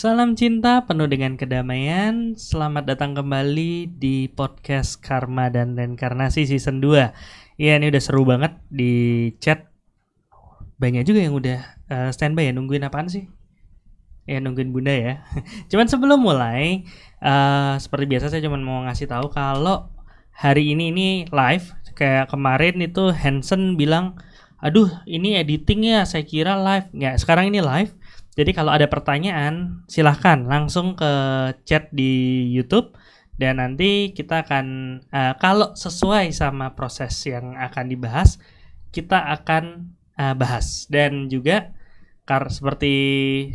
Salam cinta penuh dengan kedamaian. Selamat datang kembali di podcast Karma dan Reinkarnasi season 2. Iya, ini udah seru banget di chat. Banyak juga yang udah eh, standby ya nungguin apaan sih? Ya nungguin Bunda ya. cuman sebelum mulai, uh, seperti biasa saya cuma mau ngasih tahu kalau hari ini ini live kayak kemarin itu Hansen bilang, "Aduh, ini editingnya saya kira live." Nggak, sekarang ini live jadi kalau ada pertanyaan, silahkan langsung ke chat di YouTube dan nanti kita akan uh, kalau sesuai sama proses yang akan dibahas, kita akan uh, bahas dan juga kar seperti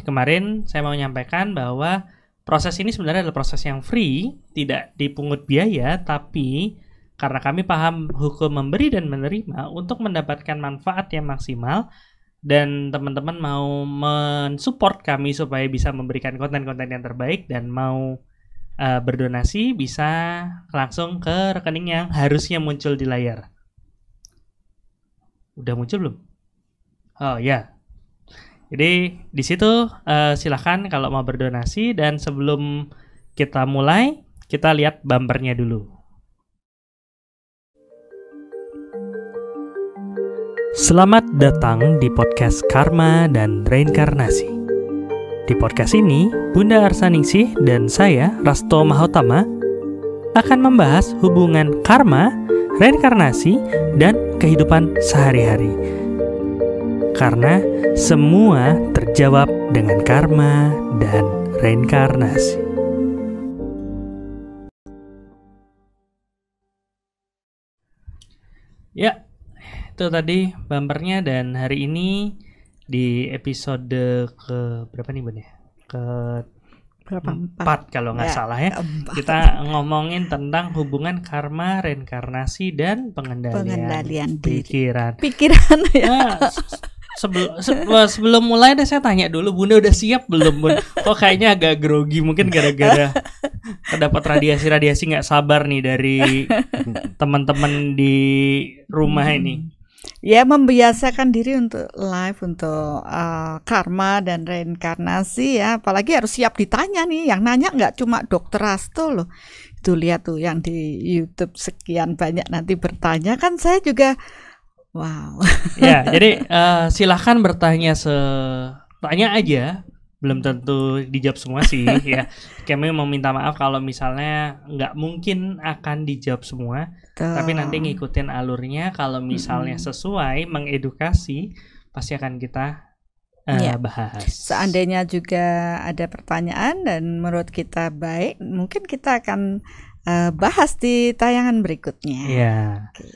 kemarin saya mau menyampaikan bahwa proses ini sebenarnya adalah proses yang free, tidak dipungut biaya, tapi karena kami paham hukum memberi dan menerima untuk mendapatkan manfaat yang maksimal, dan teman-teman mau mensupport kami supaya bisa memberikan konten-konten yang terbaik dan mau uh, berdonasi bisa langsung ke rekening yang harusnya muncul di layar. Udah muncul belum? Oh ya. Yeah. Jadi di situ uh, eh, silahkan kalau mau berdonasi dan sebelum kita mulai kita lihat bumpernya dulu. Selamat datang di podcast Karma dan Reinkarnasi. Di podcast ini, Bunda Arsaningsih dan saya, Rasto Mahotama, akan membahas hubungan karma, reinkarnasi, dan kehidupan sehari-hari. Karena semua terjawab dengan karma dan reinkarnasi. Ya, itu tadi bumpernya dan hari ini di episode ke berapa nih Bun ya? Ke berapa empat kalau nggak ya, salah ya. Empat. Kita ngomongin tentang hubungan karma, reinkarnasi dan pengendalian, pengendalian pikiran. Pikiran ya. Nah, sebelum sebelum mulai deh saya tanya dulu bunda udah siap belum bun kok kayaknya agak grogi mungkin gara-gara terdapat radiasi radiasi nggak sabar nih dari teman-teman di rumah hmm. ini ya membiasakan diri untuk live untuk uh, karma dan reinkarnasi ya apalagi harus siap ditanya nih yang nanya nggak cuma dokter Asto loh itu lihat tuh yang di YouTube sekian banyak nanti bertanya kan saya juga wow ya jadi uh, silahkan bertanya se tanya aja belum tentu dijawab semua sih ya kami meminta maaf kalau misalnya nggak mungkin akan dijawab semua Betul. Tapi nanti ngikutin alurnya kalau misalnya hmm. sesuai mengedukasi pasti akan kita uh, ya. bahas. Seandainya juga ada pertanyaan dan menurut kita baik, mungkin kita akan uh, bahas di tayangan berikutnya. Iya. Oke.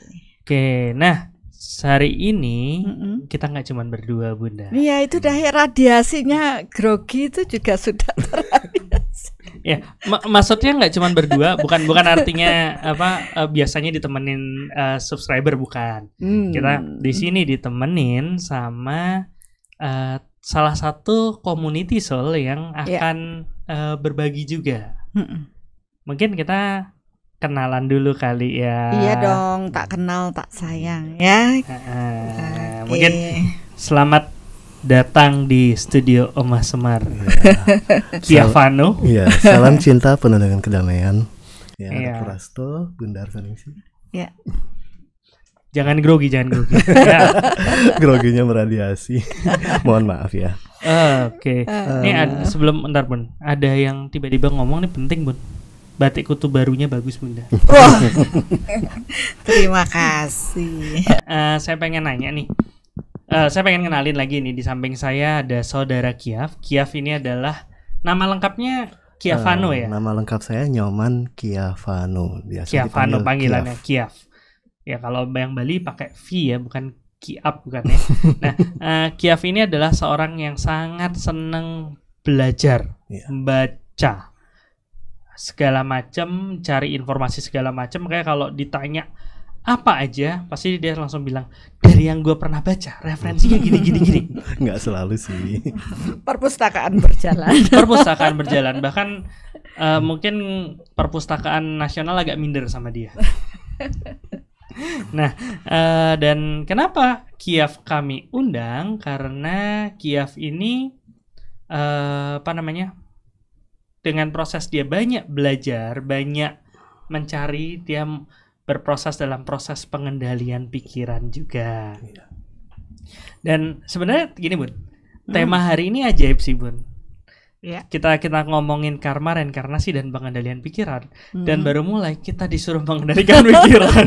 Okay. Nah, hari ini mm -mm. kita nggak cuma berdua, Bunda. Iya, itu dah radiasinya grogi itu juga sudah terasa ya M maksudnya nggak cuma berdua bukan bukan artinya apa uh, biasanya ditemenin uh, subscriber bukan hmm. kita di sini ditemenin sama uh, salah satu community soul yang iya. akan yeah. uh, berbagi juga hmm. mungkin kita kenalan dulu kali ya iya dong tak kenal tak sayang ya uh, okay. mungkin selamat datang di studio Oma Semar. Yeah. Tiafano. Iya, yeah, salam cinta penuh kedamaian. Ya, yeah. Prasto, Bunda Iya. Jangan grogi, jangan grogi. Ya. Groginya meradiasi. Mohon maaf ya. Oke. Okay. Uh. Eh. Ini sebelum ntar pun ada yang tiba-tiba ngomong nih penting bun. Batik kutu barunya bagus bunda. Terima kasih. Uh, saya pengen nanya nih Uh, saya pengen kenalin lagi nih di samping saya ada saudara Kiaf. Kiaf ini adalah nama lengkapnya Kiafano uh, ya. Nama lengkap saya Nyoman Kiafano. Biasa Kiafano panggilannya Kiaf. Kiaf. Ya kalau yang Bali pakai V ya, bukan Kiaf bukan ya. nah, uh, Kiaf ini adalah seorang yang sangat seneng belajar, yeah. Iya. baca segala macam, cari informasi segala macam. Kayak kalau ditanya apa aja pasti dia langsung bilang dari yang gue pernah baca referensinya gini gini gini nggak selalu sih perpustakaan berjalan perpustakaan berjalan bahkan uh, mungkin perpustakaan nasional agak minder sama dia nah uh, dan kenapa Kiev kami undang karena Kiev ini uh, apa namanya dengan proses dia banyak belajar banyak mencari dia berproses dalam proses pengendalian pikiran juga. Iya. Dan sebenarnya gini bun, hmm. tema hari ini ajaib sih bun. Yeah. Kita kita ngomongin karma, reinkarnasi dan pengendalian pikiran hmm. dan baru mulai kita disuruh mengendalikan pikiran.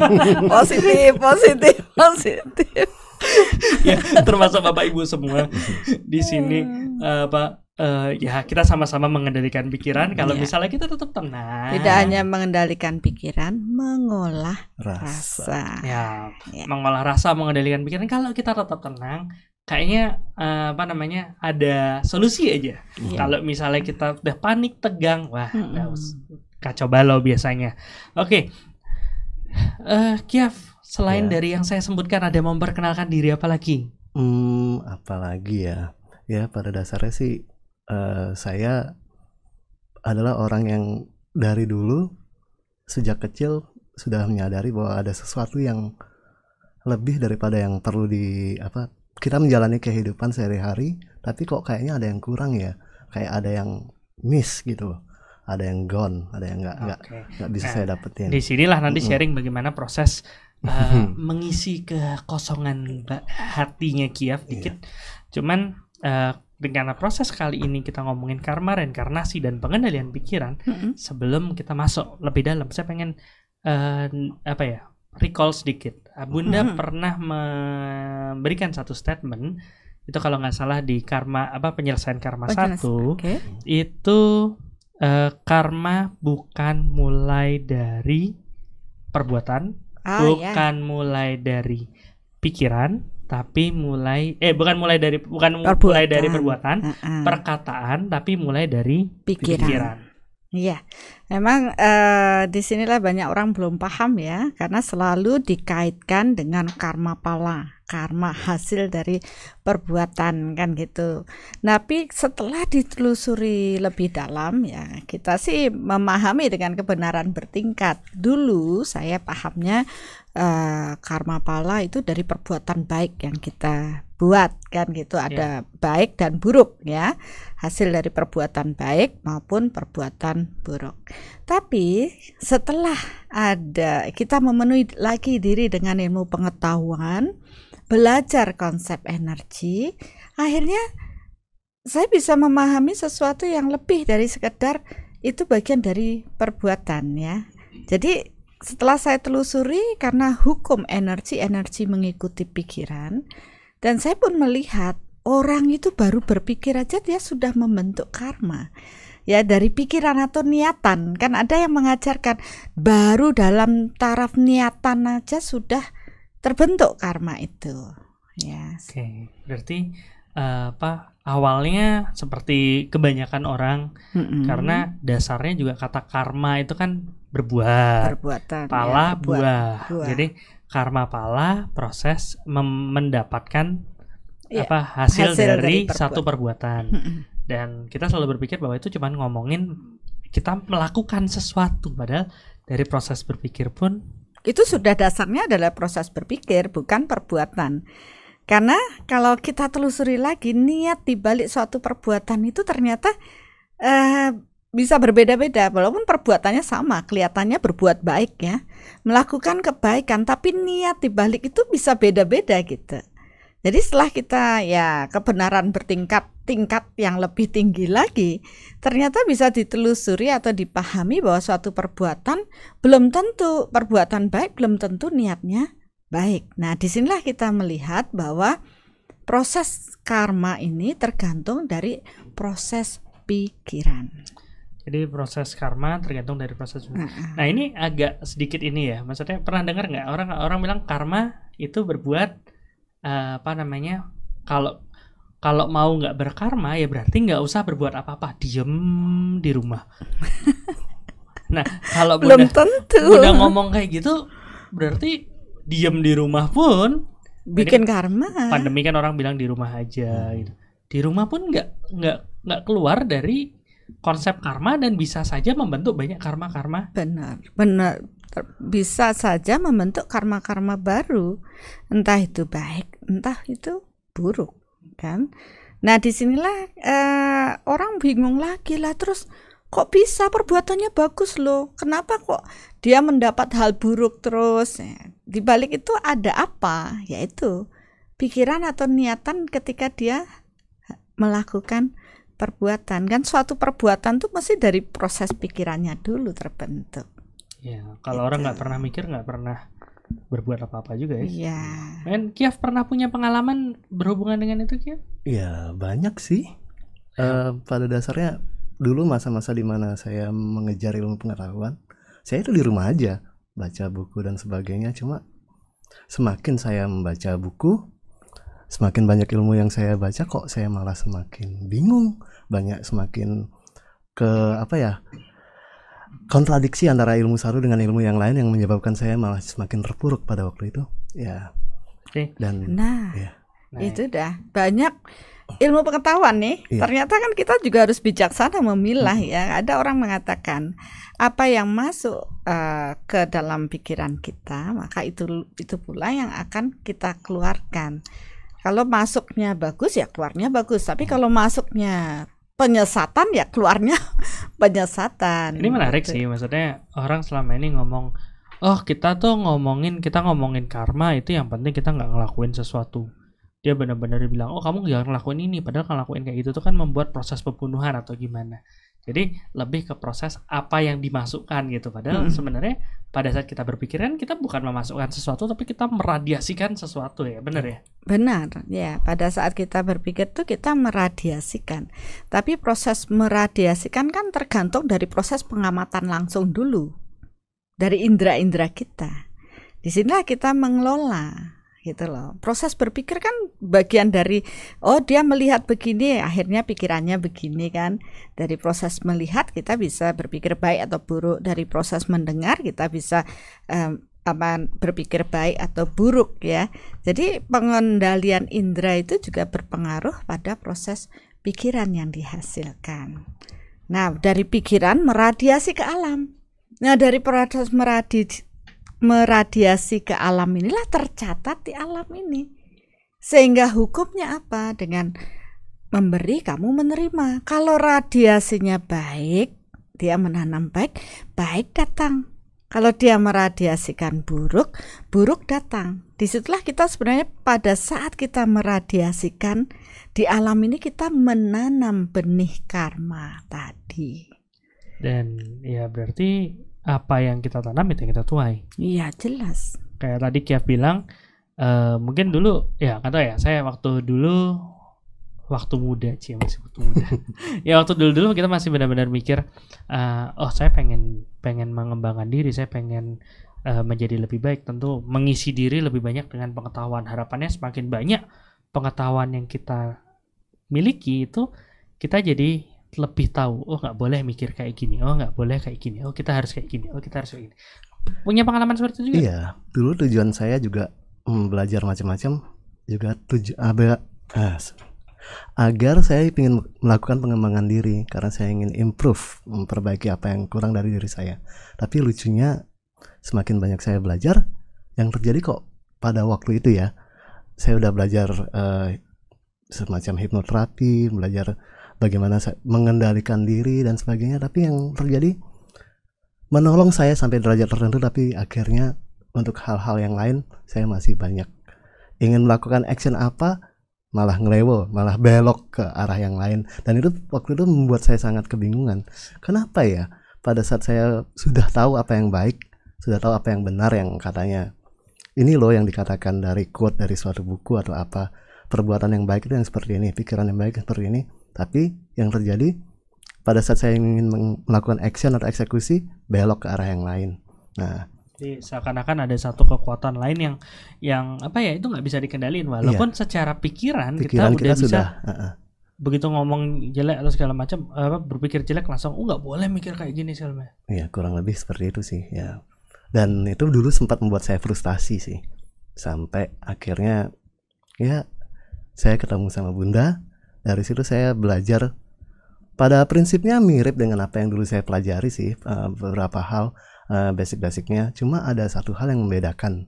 positif, positif, positif. ya termasuk bapak ibu semua di sini hmm. eh, pak uh, ya kita sama-sama mengendalikan pikiran. Kalau iya. misalnya kita tetap tenang. Tidak hanya mengendalikan pikiran, mengolah rasa. rasa. Ya, yeah. mengolah rasa, mengendalikan pikiran. Kalau kita tetap tenang, kayaknya uh, apa namanya ada solusi aja. Yeah. Kalau misalnya kita udah panik, tegang, wah mm -hmm. kacau balau biasanya. Oke, okay. uh, eh, Kiaf. Selain yeah. dari yang saya sebutkan, ada memperkenalkan diri apa lagi? Hmm, apalagi ya? Ya pada dasarnya sih Eh, saya adalah orang yang dari dulu sejak kecil sudah menyadari bahwa ada sesuatu yang lebih daripada yang perlu di apa kita menjalani kehidupan sehari-hari tapi kok kayaknya ada yang kurang ya kayak ada yang miss gitu ada yang gone ada yang nggak nggak okay. bisa nah, saya dapetin di sinilah nanti mm -hmm. sharing bagaimana proses uh, mengisi kekosongan hatinya Kiev dikit yeah. cuman uh, eh, karena proses kali ini kita ngomongin karma, reinkarnasi dan pengendalian pikiran mm-hmm. sebelum kita masuk lebih dalam. Saya pengen uh, apa ya? recall sedikit. Eh, Bunda mm-hmm. pernah memberikan satu statement itu kalau nggak salah di karma apa penyelesaian karma satu okay. itu uh, karma bukan mulai dari perbuatan, ah, iya. bukan yeah. mulai dari pikiran, tapi mulai eh bukan mulai dari bukan perbuatan. mulai dari perbuatan, uh -uh. perkataan tapi mulai dari pikiran. pikiran. Iya, memang eh, di sinilah banyak orang belum paham ya, karena selalu dikaitkan dengan karma pala, karma hasil dari perbuatan kan gitu. Tapi setelah ditelusuri lebih dalam ya, kita sih memahami dengan kebenaran bertingkat. Dulu saya pahamnya uh, karma pala itu dari perbuatan baik yang kita buat kan gitu ada ya. baik dan buruk ya hasil dari perbuatan baik maupun perbuatan buruk tapi setelah ada kita memenuhi lagi diri dengan ilmu pengetahuan belajar konsep energi akhirnya saya bisa memahami sesuatu yang lebih dari sekedar itu bagian dari perbuatan ya jadi setelah saya telusuri karena hukum energi energi mengikuti pikiran dan saya pun melihat orang itu baru berpikir aja dia sudah membentuk karma ya dari pikiran atau niatan kan ada yang mengajarkan baru dalam taraf niatan aja sudah terbentuk karma itu ya yes. oke okay. berarti uh, apa awalnya seperti kebanyakan orang mm -hmm. karena dasarnya juga kata karma itu kan berbuat. Perbuatan. Ya, pala ya, buah. buah. Jadi karma pala proses mendapatkan ya, apa hasil, hasil dari, dari perbuatan. satu perbuatan. Dan kita selalu berpikir bahwa itu cuma ngomongin kita melakukan sesuatu padahal dari proses berpikir pun itu sudah dasarnya adalah proses berpikir bukan perbuatan. Karena kalau kita telusuri lagi niat dibalik suatu perbuatan itu ternyata eh, bisa berbeda-beda walaupun perbuatannya sama kelihatannya berbuat baik ya melakukan kebaikan tapi niat dibalik itu bisa beda-beda gitu jadi setelah kita ya kebenaran bertingkat tingkat yang lebih tinggi lagi ternyata bisa ditelusuri atau dipahami bahwa suatu perbuatan belum tentu perbuatan baik belum tentu niatnya baik nah disinilah kita melihat bahwa proses karma ini tergantung dari proses pikiran. Jadi proses karma tergantung dari proses. Nah ini agak sedikit ini ya, maksudnya pernah dengar nggak orang orang bilang karma itu berbuat uh, apa namanya kalau kalau mau nggak berkarma ya berarti nggak usah berbuat apa-apa, diem di rumah. nah kalau belum bunda, tentu. udah ngomong kayak gitu berarti diem di rumah pun bikin kan karma. Pandemi kan orang bilang di rumah aja hmm. gitu. Di rumah pun nggak nggak nggak keluar dari konsep karma dan bisa saja membentuk banyak karma-karma. Benar, benar. Bisa saja membentuk karma-karma baru, entah itu baik, entah itu buruk, kan? Nah, disinilah eh, orang bingung lagi lah terus kok bisa perbuatannya bagus loh kenapa kok dia mendapat hal buruk terus ya, di balik itu ada apa yaitu pikiran atau niatan ketika dia melakukan perbuatan kan suatu perbuatan tuh mesti dari proses pikirannya dulu terbentuk ya kalau gitu. orang nggak pernah mikir nggak pernah berbuat apa-apa juga ya. Iya. Hmm. Men, Kiaf pernah punya pengalaman berhubungan dengan itu Kiaf? Iya banyak sih. Uh, pada dasarnya dulu masa-masa dimana saya mengejar ilmu pengetahuan, saya itu di rumah aja baca buku dan sebagainya. Cuma semakin saya membaca buku, semakin banyak ilmu yang saya baca kok saya malah semakin bingung banyak semakin ke apa ya kontradiksi antara ilmu satu dengan ilmu yang lain yang menyebabkan saya malah semakin terpuruk pada waktu itu ya dan nah ya. itu dah banyak ilmu pengetahuan nih iya. ternyata kan kita juga harus bijaksana memilah hmm. ya ada orang mengatakan apa yang masuk uh, ke dalam pikiran kita maka itu itu pula yang akan kita keluarkan kalau masuknya bagus ya keluarnya bagus, tapi kalau masuknya penyesatan ya keluarnya penyesatan. Ini menarik gitu. sih, maksudnya orang selama ini ngomong, oh kita tuh ngomongin kita ngomongin karma itu yang penting kita nggak ngelakuin sesuatu. Dia benar-benar bilang, oh kamu jangan ngelakuin ini, padahal ngelakuin kayak gitu tuh kan membuat proses pembunuhan atau gimana. Jadi lebih ke proses apa yang dimasukkan gitu. Padahal -hmm. sebenarnya pada saat kita berpikiran kita bukan memasukkan sesuatu tapi kita meradiasikan sesuatu ya, benar ya? Benar, ya. Pada saat kita berpikir tuh kita meradiasikan. Tapi proses meradiasikan kan tergantung dari proses pengamatan langsung dulu dari indera-indera kita. Di Disinilah kita mengelola gitu loh. Proses berpikir kan bagian dari oh dia melihat begini akhirnya pikirannya begini kan. Dari proses melihat kita bisa berpikir baik atau buruk, dari proses mendengar kita bisa um, apa berpikir baik atau buruk ya. Jadi pengendalian indera itu juga berpengaruh pada proses pikiran yang dihasilkan. Nah, dari pikiran meradiasi ke alam. Nah, dari proses meradi meradiasi ke alam inilah tercatat di alam ini. Sehingga hukumnya apa? Dengan memberi kamu menerima. Kalau radiasinya baik, dia menanam baik, baik datang. Kalau dia meradiasikan buruk, buruk datang. Disitulah kita sebenarnya pada saat kita meradiasikan di alam ini kita menanam benih karma tadi. Dan ya berarti apa yang kita tanam itu yang kita tuai. Iya jelas. Kayak tadi Kiaf bilang uh, mungkin dulu ya kata ya saya waktu dulu waktu muda sih masih waktu muda ya waktu dulu dulu kita masih benar-benar mikir uh, oh saya pengen pengen mengembangkan diri saya pengen uh, menjadi lebih baik tentu mengisi diri lebih banyak dengan pengetahuan harapannya semakin banyak pengetahuan yang kita miliki itu kita jadi lebih tahu oh nggak boleh mikir kayak gini oh nggak boleh kayak gini oh kita harus kayak gini oh kita harus kayak gini punya pengalaman seperti itu juga iya dulu tujuan saya juga hmm, belajar macam-macam juga tujuh ada ah, agar saya ingin melakukan pengembangan diri karena saya ingin improve memperbaiki apa yang kurang dari diri saya tapi lucunya semakin banyak saya belajar yang terjadi kok pada waktu itu ya saya udah belajar uh, semacam hipnoterapi belajar bagaimana mengendalikan diri dan sebagainya tapi yang terjadi menolong saya sampai derajat tertentu tapi akhirnya untuk hal-hal yang lain saya masih banyak ingin melakukan action apa malah ngelewo malah belok ke arah yang lain dan itu waktu itu membuat saya sangat kebingungan kenapa ya pada saat saya sudah tahu apa yang baik sudah tahu apa yang benar yang katanya ini loh yang dikatakan dari quote dari suatu buku atau apa perbuatan yang baik itu yang seperti ini pikiran yang baik seperti ini tapi yang terjadi pada saat saya ingin melakukan action atau eksekusi belok ke arah yang lain nah jadi seakan-akan ada satu kekuatan lain yang yang apa ya itu nggak bisa dikendaliin walaupun iya. secara pikiran, pikiran kita, kita udah sudah, bisa uh -uh. begitu ngomong jelek atau segala macam apa berpikir jelek langsung oh nggak boleh mikir kayak gini sih macam. Iya kurang lebih seperti itu sih ya. Dan itu dulu sempat membuat saya frustasi sih sampai akhirnya ya saya ketemu sama bunda dari situ saya belajar pada prinsipnya mirip dengan apa yang dulu saya pelajari sih uh, beberapa hal uh, basic-basicnya cuma ada satu hal yang membedakan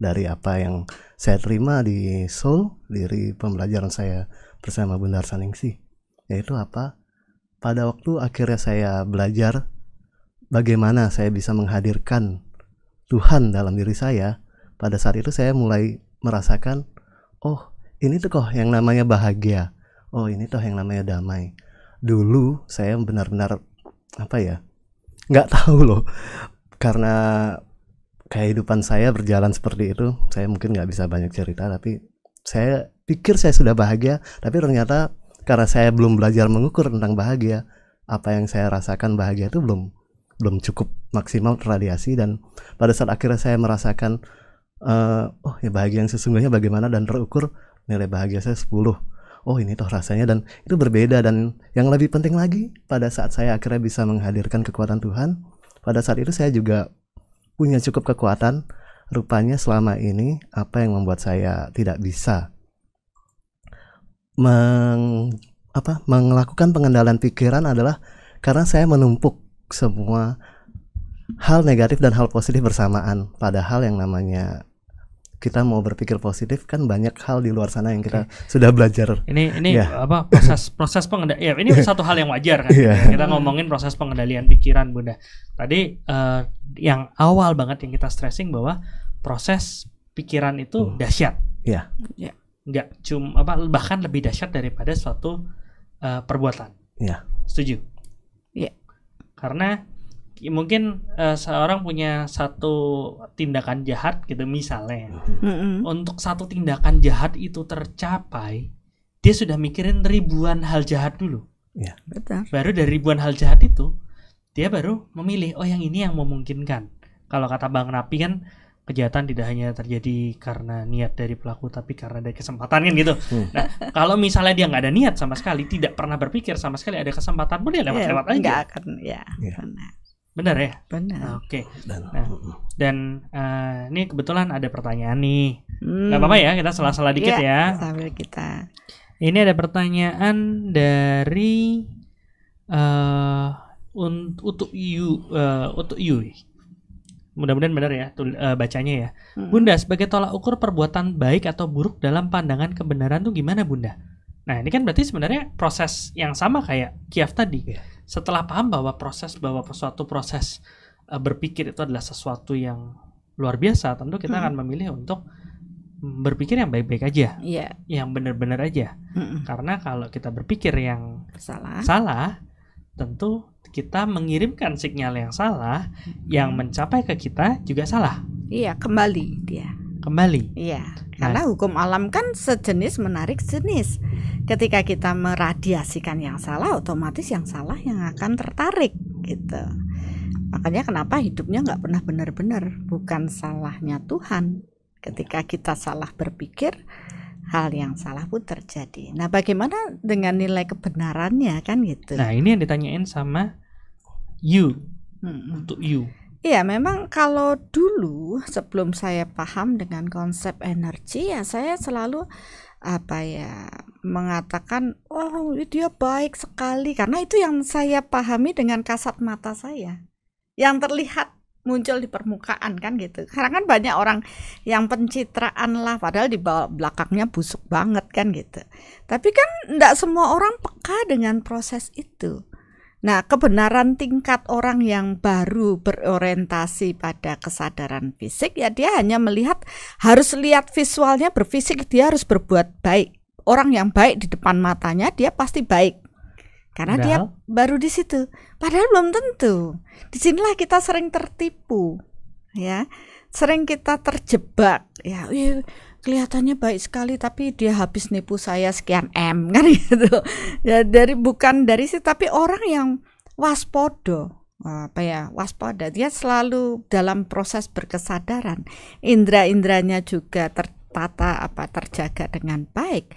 dari apa yang saya terima di Seoul dari pembelajaran saya bersama Bundar sih yaitu apa pada waktu akhirnya saya belajar bagaimana saya bisa menghadirkan Tuhan dalam diri saya pada saat itu saya mulai merasakan oh ini tuh kok yang namanya bahagia oh ini toh yang namanya damai dulu saya benar-benar apa ya nggak tahu loh karena kehidupan saya berjalan seperti itu saya mungkin nggak bisa banyak cerita tapi saya pikir saya sudah bahagia tapi ternyata karena saya belum belajar mengukur tentang bahagia apa yang saya rasakan bahagia itu belum belum cukup maksimal radiasi dan pada saat akhirnya saya merasakan uh, oh ya bahagia yang sesungguhnya bagaimana dan terukur nilai bahagia saya 10 oh ini toh rasanya dan itu berbeda dan yang lebih penting lagi pada saat saya akhirnya bisa menghadirkan kekuatan Tuhan pada saat itu saya juga punya cukup kekuatan rupanya selama ini apa yang membuat saya tidak bisa meng apa melakukan pengendalian pikiran adalah karena saya menumpuk semua hal negatif dan hal positif bersamaan padahal yang namanya kita mau berpikir positif kan banyak hal di luar sana yang kita okay. Iya. sudah belajar. Ini ini yeah. apa proses proses pengendalian ya ini satu hal yang wajar kan. Yeah. Kita ngomongin proses pengendalian pikiran Bunda. Tadi uh, yang awal banget yang kita stressing bahwa proses pikiran itu hmm. dahsyat. Iya. Yeah. Yeah. cuma apa bahkan lebih dahsyat daripada suatu uh, perbuatan. Iya. Yeah. Setuju. Iya. Yeah. Karena Ya, mungkin uh, seorang punya satu tindakan jahat gitu misalnya mm-hmm. untuk satu tindakan jahat itu tercapai dia sudah mikirin ribuan hal jahat dulu ya betul baru dari ribuan hal jahat itu dia baru memilih oh yang ini yang memungkinkan kalau kata bang Napi kan kejahatan tidak hanya terjadi karena niat dari pelaku tapi karena ada kesempatan kan gitu. Hmm. Nah, kalau misalnya dia nggak ada niat sama sekali, tidak pernah berpikir sama sekali ada kesempatan pun dia lewat-lewat ya, aja. Enggak akan ya. Yeah. Iya. Benar ya? Benar. Oke. Okay. Nah, dan uh, ini kebetulan ada pertanyaan nih. Hmm. Gak apa-apa ya, kita salah salah iya, dikit ya, ya. Sambil kita. Ini ada pertanyaan dari uh, untuk you uh, untuk you. Mudah-mudahan benar ya tul, uh, bacanya ya. Hmm. Bunda sebagai tolak ukur perbuatan baik atau buruk dalam pandangan kebenaran tuh gimana Bunda? Nah, ini kan berarti sebenarnya proses yang sama kayak kiaf tadi. Yeah setelah paham bahwa proses bahwa suatu proses uh, berpikir itu adalah sesuatu yang luar biasa, tentu kita akan memilih untuk berpikir yang baik-baik aja, yeah. yang benar-benar aja. Mm Karena kalau kita berpikir yang salah, salah, tentu kita mengirimkan sinyal yang salah, yang mencapai ke kita juga salah. Iya, kembali dia kembali. Iya, nah, karena hukum alam kan sejenis menarik jenis Ketika kita meradiasikan yang salah, otomatis yang salah yang akan tertarik gitu. Makanya kenapa hidupnya nggak pernah benar-benar bukan salahnya Tuhan. Ketika kita salah berpikir, hal yang salah pun terjadi. Nah, bagaimana dengan nilai kebenarannya kan gitu? Nah, ini yang ditanyain sama you hmm. untuk you. Ya, memang kalau dulu sebelum saya paham dengan konsep energi ya saya selalu apa ya mengatakan oh dia baik sekali karena itu yang saya pahami dengan kasat mata saya yang terlihat muncul di permukaan kan gitu karena kan banyak orang yang pencitraan lah padahal di belakangnya busuk banget kan gitu tapi kan tidak semua orang peka dengan proses itu Nah, kebenaran tingkat orang yang baru berorientasi pada kesadaran fisik ya dia hanya melihat harus lihat visualnya berfisik dia harus berbuat baik. Orang yang baik di depan matanya dia pasti baik. Karena Padahal? dia baru di situ. Padahal belum tentu. Disinilah kita sering tertipu, ya. Sering kita terjebak, ya kelihatannya baik sekali tapi dia habis nipu saya sekian m kan gitu ya dari bukan dari sih tapi orang yang waspodo apa ya waspada dia selalu dalam proses berkesadaran indera indranya juga tertata apa terjaga dengan baik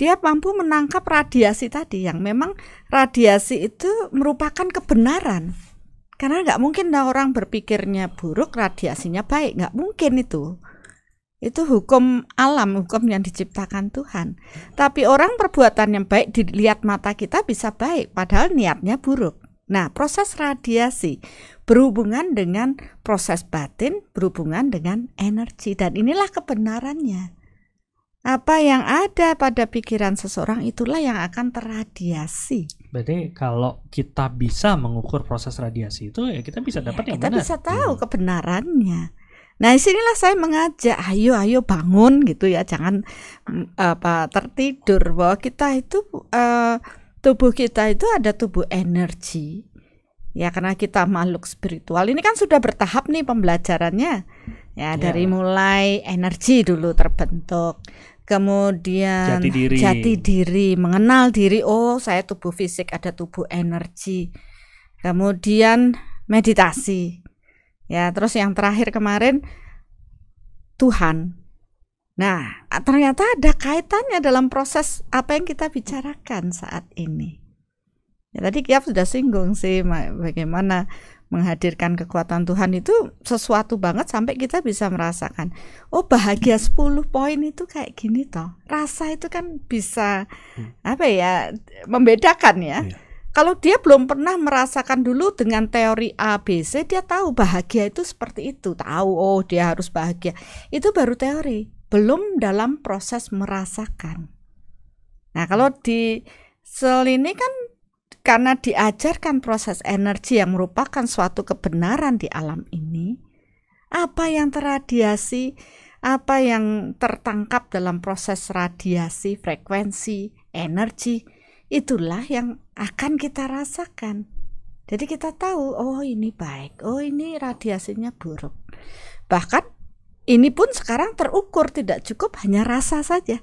dia mampu menangkap radiasi tadi yang memang radiasi itu merupakan kebenaran karena nggak mungkin orang berpikirnya buruk radiasinya baik nggak mungkin itu itu hukum alam, hukum yang diciptakan Tuhan. Tapi orang perbuatan yang baik dilihat mata kita bisa baik, padahal niatnya buruk. Nah, proses radiasi berhubungan dengan proses batin, berhubungan dengan energi, dan inilah kebenarannya. Apa yang ada pada pikiran seseorang itulah yang akan terradiasi. Berarti kalau kita bisa mengukur proses radiasi itu ya kita bisa dapat ya, yang kita benar. bisa tahu hmm. kebenarannya. Nah, disinilah saya mengajak, ayo ayo bangun gitu ya, jangan mm, apa tertidur bahwa kita itu uh, tubuh kita itu ada tubuh energi. Ya, karena kita makhluk spiritual. Ini kan sudah bertahap nih pembelajarannya. Ya, ya. dari mulai energi dulu terbentuk, kemudian jati diri. jati diri, mengenal diri. Oh, saya tubuh fisik, ada tubuh energi. Kemudian meditasi. Ya, terus yang terakhir kemarin Tuhan. Nah, ternyata ada kaitannya dalam proses apa yang kita bicarakan saat ini. Ya, tadi Kiaf sudah singgung sih bagaimana menghadirkan kekuatan Tuhan itu sesuatu banget sampai kita bisa merasakan oh bahagia 10 poin itu kayak gini toh rasa itu kan bisa hmm. apa ya membedakan ya, ya kalau dia belum pernah merasakan dulu dengan teori ABC, dia tahu bahagia itu seperti itu, tahu oh dia harus bahagia. Itu baru teori, belum dalam proses merasakan. Nah, kalau di sel ini kan karena diajarkan proses energi yang merupakan suatu kebenaran di alam ini, apa yang terradiasi, apa yang tertangkap dalam proses radiasi, frekuensi, energi, itulah yang akan kita rasakan. Jadi kita tahu, oh ini baik, oh ini radiasinya buruk. Bahkan ini pun sekarang terukur tidak cukup hanya rasa saja.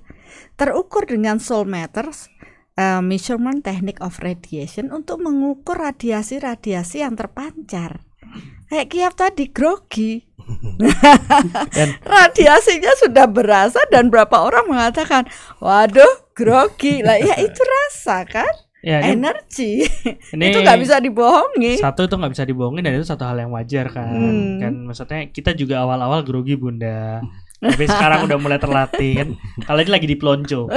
Terukur dengan soul matters uh, measurement technique of radiation untuk mengukur radiasi-radiasi yang terpancar. Kayak kiap tadi grogi. Radiasinya sudah berasa dan berapa orang mengatakan, "Waduh, grogi lah ya itu rasa kan ya, kan? energi itu nggak bisa dibohongi satu itu nggak bisa dibohongi dan itu satu hal yang wajar kan hmm. kan maksudnya kita juga awal-awal grogi bunda tapi sekarang udah mulai terlatih kan kalau ini lagi di pelonco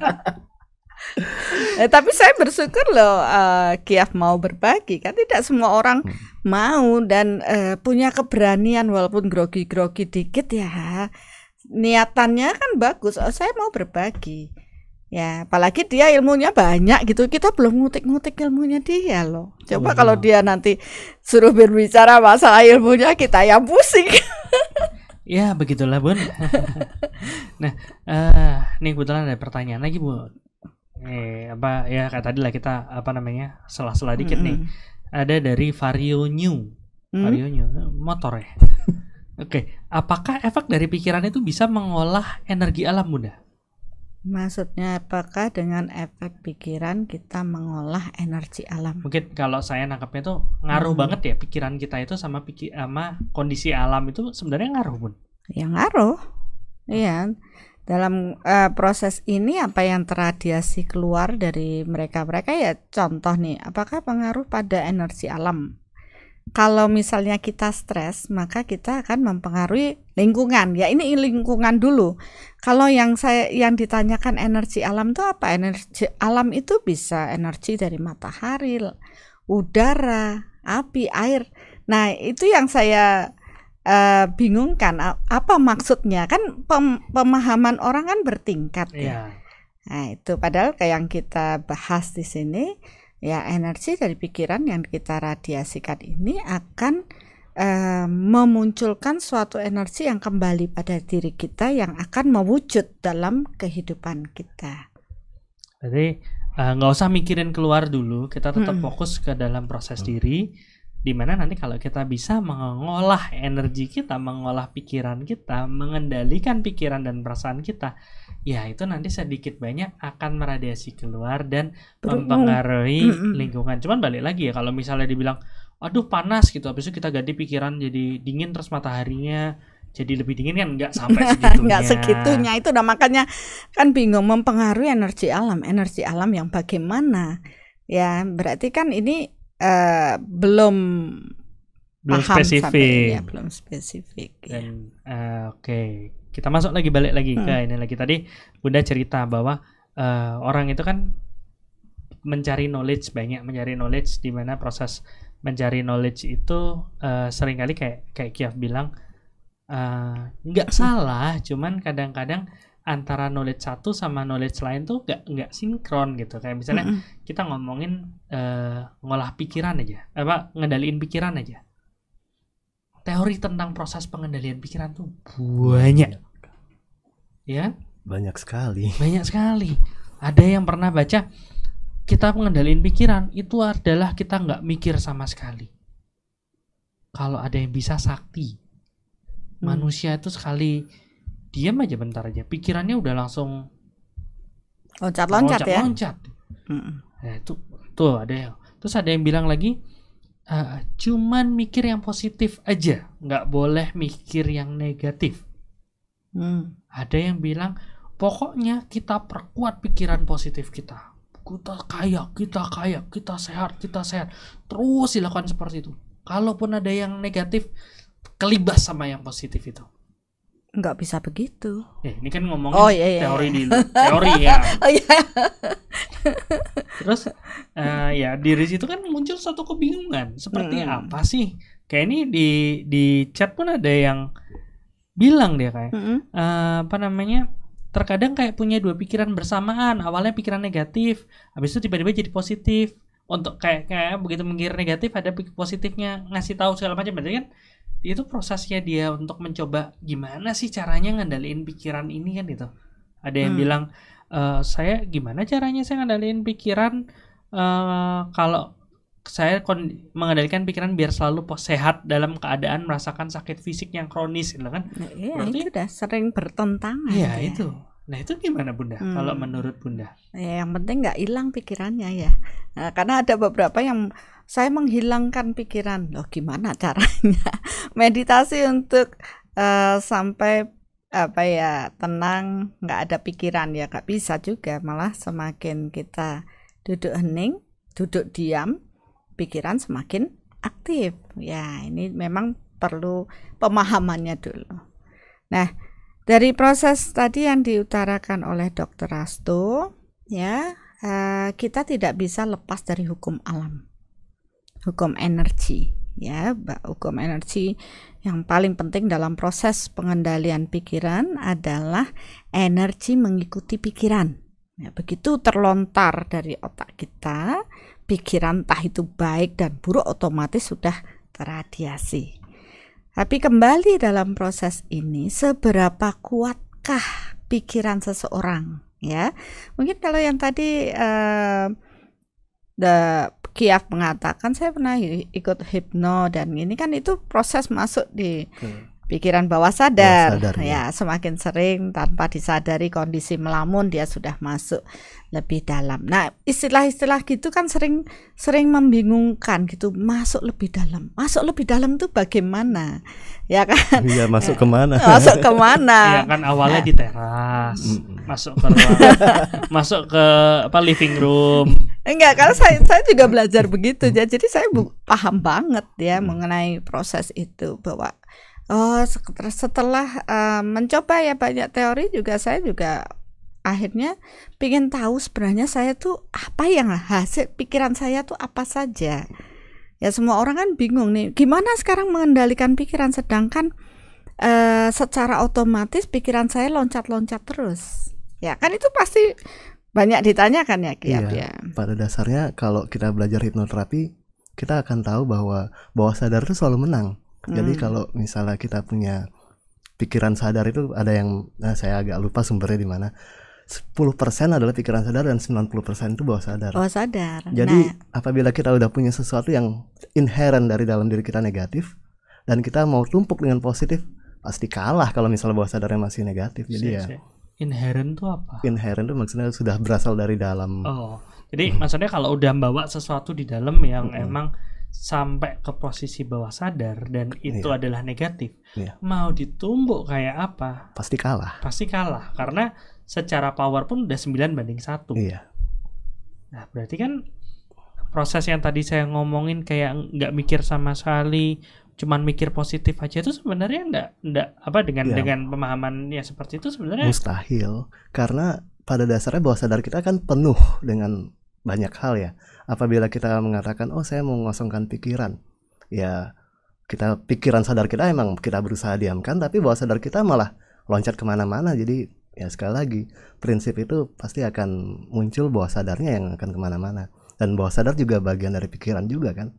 eh, tapi saya bersyukur loh uh, Kiaf mau berbagi kan tidak semua orang hmm. mau dan uh, punya keberanian walaupun grogi-grogi dikit ya niatannya kan bagus oh, saya mau berbagi ya apalagi dia ilmunya banyak gitu kita belum ngutik-ngutik ilmunya dia loh coba oh, kalau dia nanti suruh berbicara masalah ilmunya kita ya pusing ya begitulah bun nah uh, nih kebetulan ada pertanyaan lagi bun eh apa ya kayak tadi lah kita apa namanya selah-selah dikit mm -hmm. nih ada dari Vario New hmm? Vario New motor ya Oke, apakah efek dari pikiran itu bisa mengolah energi alam, Bunda? Maksudnya apakah dengan efek pikiran kita mengolah energi alam? Mungkin kalau saya nangkapnya itu ngaruh hmm. banget ya pikiran kita itu sama pikir sama kondisi alam itu sebenarnya ngaruh bun? Ya ngaruh. Iya. Dalam uh, proses ini apa yang terradiasi keluar dari mereka-mereka ya contoh nih, apakah pengaruh pada energi alam? kalau misalnya kita stres, maka kita akan mempengaruhi lingkungan. Ya, ini lingkungan dulu. Kalau yang saya yang ditanyakan energi alam itu apa? Energi alam itu bisa energi dari matahari, udara, api, air. Nah, itu yang saya uh, bingungkan apa maksudnya? Kan pem, pemahaman orang kan bertingkat yeah. ya. Iya. Nah, itu padahal kayak yang kita bahas di sini ya energi dari pikiran yang kita radiasikan ini akan eh, memunculkan suatu energi yang kembali pada diri kita yang akan mewujud dalam kehidupan kita. Jadi eh, nggak uh, usah mikirin keluar dulu, kita tetap hmm. fokus ke dalam proses hmm. diri dimana nanti kalau kita bisa mengolah energi kita, mengolah pikiran kita, mengendalikan pikiran dan perasaan kita, ya itu nanti sedikit banyak akan meradiasi keluar dan mempengaruhi lingkungan. Cuman balik lagi ya kalau misalnya dibilang, aduh panas gitu, habis itu kita ganti pikiran jadi dingin terus mataharinya jadi lebih dingin kan nggak sampai segitunya. nggak segitunya itu udah makanya kan bingung mempengaruhi energi alam, energi alam yang bagaimana? Ya berarti kan ini uh, belum belum paham spesifik sampai, ya, belum spesifik ya. dan ya. uh, oke okay. kita masuk lagi balik lagi hmm. ke ini lagi tadi bunda cerita bahwa uh, orang itu kan mencari knowledge banyak mencari knowledge di mana proses mencari knowledge itu uh, seringkali kayak kayak Kiaf bilang nggak uh, salah cuman kadang-kadang antara knowledge satu sama knowledge lain tuh nggak nggak sinkron gitu kayak misalnya mm -hmm. kita ngomongin uh, ngolah pikiran aja apa ngendaliin pikiran aja teori tentang proses pengendalian pikiran tuh banyak, ya banyak sekali banyak sekali ada yang pernah baca kita mengendalikan pikiran itu adalah kita nggak mikir sama sekali kalau ada yang bisa sakti hmm. manusia itu sekali diam aja bentar aja pikirannya udah langsung loncat loncat, loncat ya loncat mm. nah, ya, itu tuh ada yang terus ada yang bilang lagi uh, cuman mikir yang positif aja nggak boleh mikir yang negatif mm. ada yang bilang pokoknya kita perkuat pikiran positif kita kita kaya kita kaya kita sehat kita sehat terus silakan seperti itu kalaupun ada yang negatif kelibas sama yang positif itu nggak bisa begitu. Eh, ini kan ngomongin oh, iya, iya. teori dulu, teori ya. oh, iya. Terus uh, ya ris itu kan muncul satu kebingungan. Seperti hmm. apa sih? Kayak ini di di chat pun ada yang bilang dia kayak hmm. uh, apa namanya? Terkadang kayak punya dua pikiran bersamaan. Awalnya pikiran negatif, habis itu tiba-tiba jadi positif. Untuk kayak kayak begitu mengira negatif ada positifnya ngasih tahu segala macam berarti kan itu prosesnya dia untuk mencoba gimana sih caranya ngendaliin pikiran ini kan gitu ada yang hmm. bilang e, saya gimana caranya saya ngendaliin pikiran e, kalau saya mengendalikan pikiran biar selalu sehat dalam keadaan merasakan sakit fisik yang kronis gitu kan nah, iya, itu udah sering bertentangan ya, ya itu Nah itu gimana bunda? Hmm. Kalau menurut bunda? Ya yang penting nggak hilang pikirannya ya. Nah, karena ada beberapa yang saya menghilangkan pikiran loh gimana caranya meditasi untuk uh, sampai apa ya tenang nggak ada pikiran ya nggak bisa juga malah semakin kita duduk hening duduk diam pikiran semakin aktif ya ini memang perlu pemahamannya dulu nah dari proses tadi yang diutarakan oleh dokter Rasto ya eh, kita tidak bisa lepas dari hukum alam hukum energi ya hukum energi yang paling penting dalam proses pengendalian pikiran adalah energi mengikuti pikiran ya, begitu terlontar dari otak kita pikiran tah itu baik dan buruk otomatis sudah teradiasi. tapi kembali dalam proses ini seberapa kuatkah pikiran seseorang ya mungkin kalau yang tadi uh, Kiaf mengatakan saya pernah ikut hipno dan ini kan itu proses masuk di okay pikiran bawah sadar, bawah sadar ya, ya semakin sering tanpa disadari kondisi melamun dia sudah masuk lebih dalam. Nah istilah-istilah gitu kan sering sering membingungkan gitu masuk lebih dalam, masuk lebih dalam tuh bagaimana ya kan? Iya masuk kemana? Masuk kemana? Iya kan awalnya nah. di teras, masuk ke ruang, masuk ke apa living room. Enggak, karena saya saya juga belajar begitu ya. Jadi saya paham banget ya mm. mengenai proses itu bahwa oh setelah uh, mencoba ya banyak teori juga saya juga akhirnya pingin tahu sebenarnya saya tuh apa yang hasil pikiran saya tuh apa saja ya semua orang kan bingung nih gimana sekarang mengendalikan pikiran sedangkan uh, secara otomatis pikiran saya loncat-loncat terus ya kan itu pasti banyak ditanyakan ya Kiap iya, ya pada dasarnya kalau kita belajar hipnoterapi kita akan tahu bahwa bawah sadar itu selalu menang jadi hmm. kalau misalnya kita punya pikiran sadar itu ada yang nah saya agak lupa sumbernya di mana. 10% adalah pikiran sadar dan 90% itu bawah sadar. Bawah sadar. Jadi nah. apabila kita udah punya sesuatu yang inherent dari dalam diri kita negatif dan kita mau tumpuk dengan positif, pasti kalah kalau misalnya bawah sadarnya masih negatif. Jadi ya Inherent itu apa? Inherent itu maksudnya sudah berasal dari dalam. Oh, jadi hmm. maksudnya kalau udah bawa sesuatu di dalam yang hmm. emang sampai ke posisi bawah sadar dan itu yeah. adalah negatif, yeah. mau ditumbuk kayak apa? Pasti kalah. Pasti kalah karena secara power pun udah 9 banding satu. Iya. Nah, berarti kan proses yang tadi saya ngomongin kayak nggak mikir sama sekali, cuman mikir positif aja itu sebenarnya enggak enggak apa dengan ya. dengan pemahamannya seperti itu sebenarnya mustahil karena pada dasarnya bawah sadar kita kan penuh dengan banyak hal ya apabila kita mengatakan oh saya mau mengosongkan pikiran ya kita pikiran sadar kita emang kita berusaha diamkan tapi bawah sadar kita malah loncat kemana-mana jadi ya sekali lagi prinsip itu pasti akan muncul bawah sadarnya yang akan kemana-mana dan bawah sadar juga bagian dari pikiran juga kan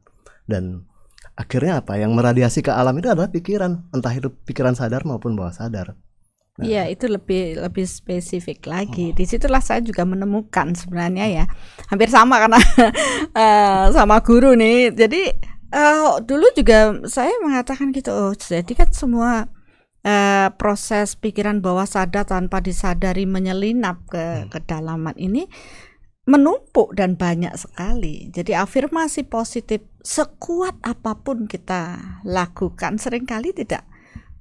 dan akhirnya apa yang meradiasi ke alam itu adalah pikiran entah itu pikiran sadar maupun bawah sadar Nah. Iya, nah. itu lebih lebih spesifik lagi. Hmm. Disitulah saya juga menemukan sebenarnya ya, hampir sama karena eh, sama guru nih. Jadi uh, dulu juga saya mengatakan gitu, oh, jadi kan semua uh, proses pikiran bawah sadar tanpa disadari menyelinap ke hmm. kedalaman ini menumpuk dan banyak sekali. Jadi afirmasi positif sekuat apapun kita lakukan seringkali tidak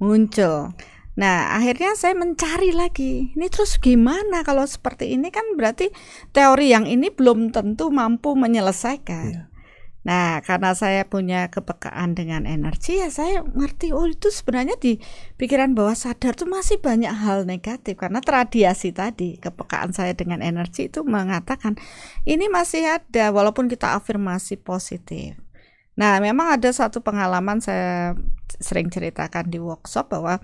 muncul. Nah, akhirnya saya mencari lagi. Ini terus gimana kalau seperti ini kan berarti teori yang ini belum tentu mampu menyelesaikan. Iya. Nah, karena saya punya kepekaan dengan energi ya saya ngerti oh itu sebenarnya di pikiran bawah sadar tuh masih banyak hal negatif karena teradiasi tadi. Kepekaan saya dengan energi itu mengatakan ini masih ada walaupun kita afirmasi positif. Nah, memang ada satu pengalaman saya sering ceritakan di workshop bahwa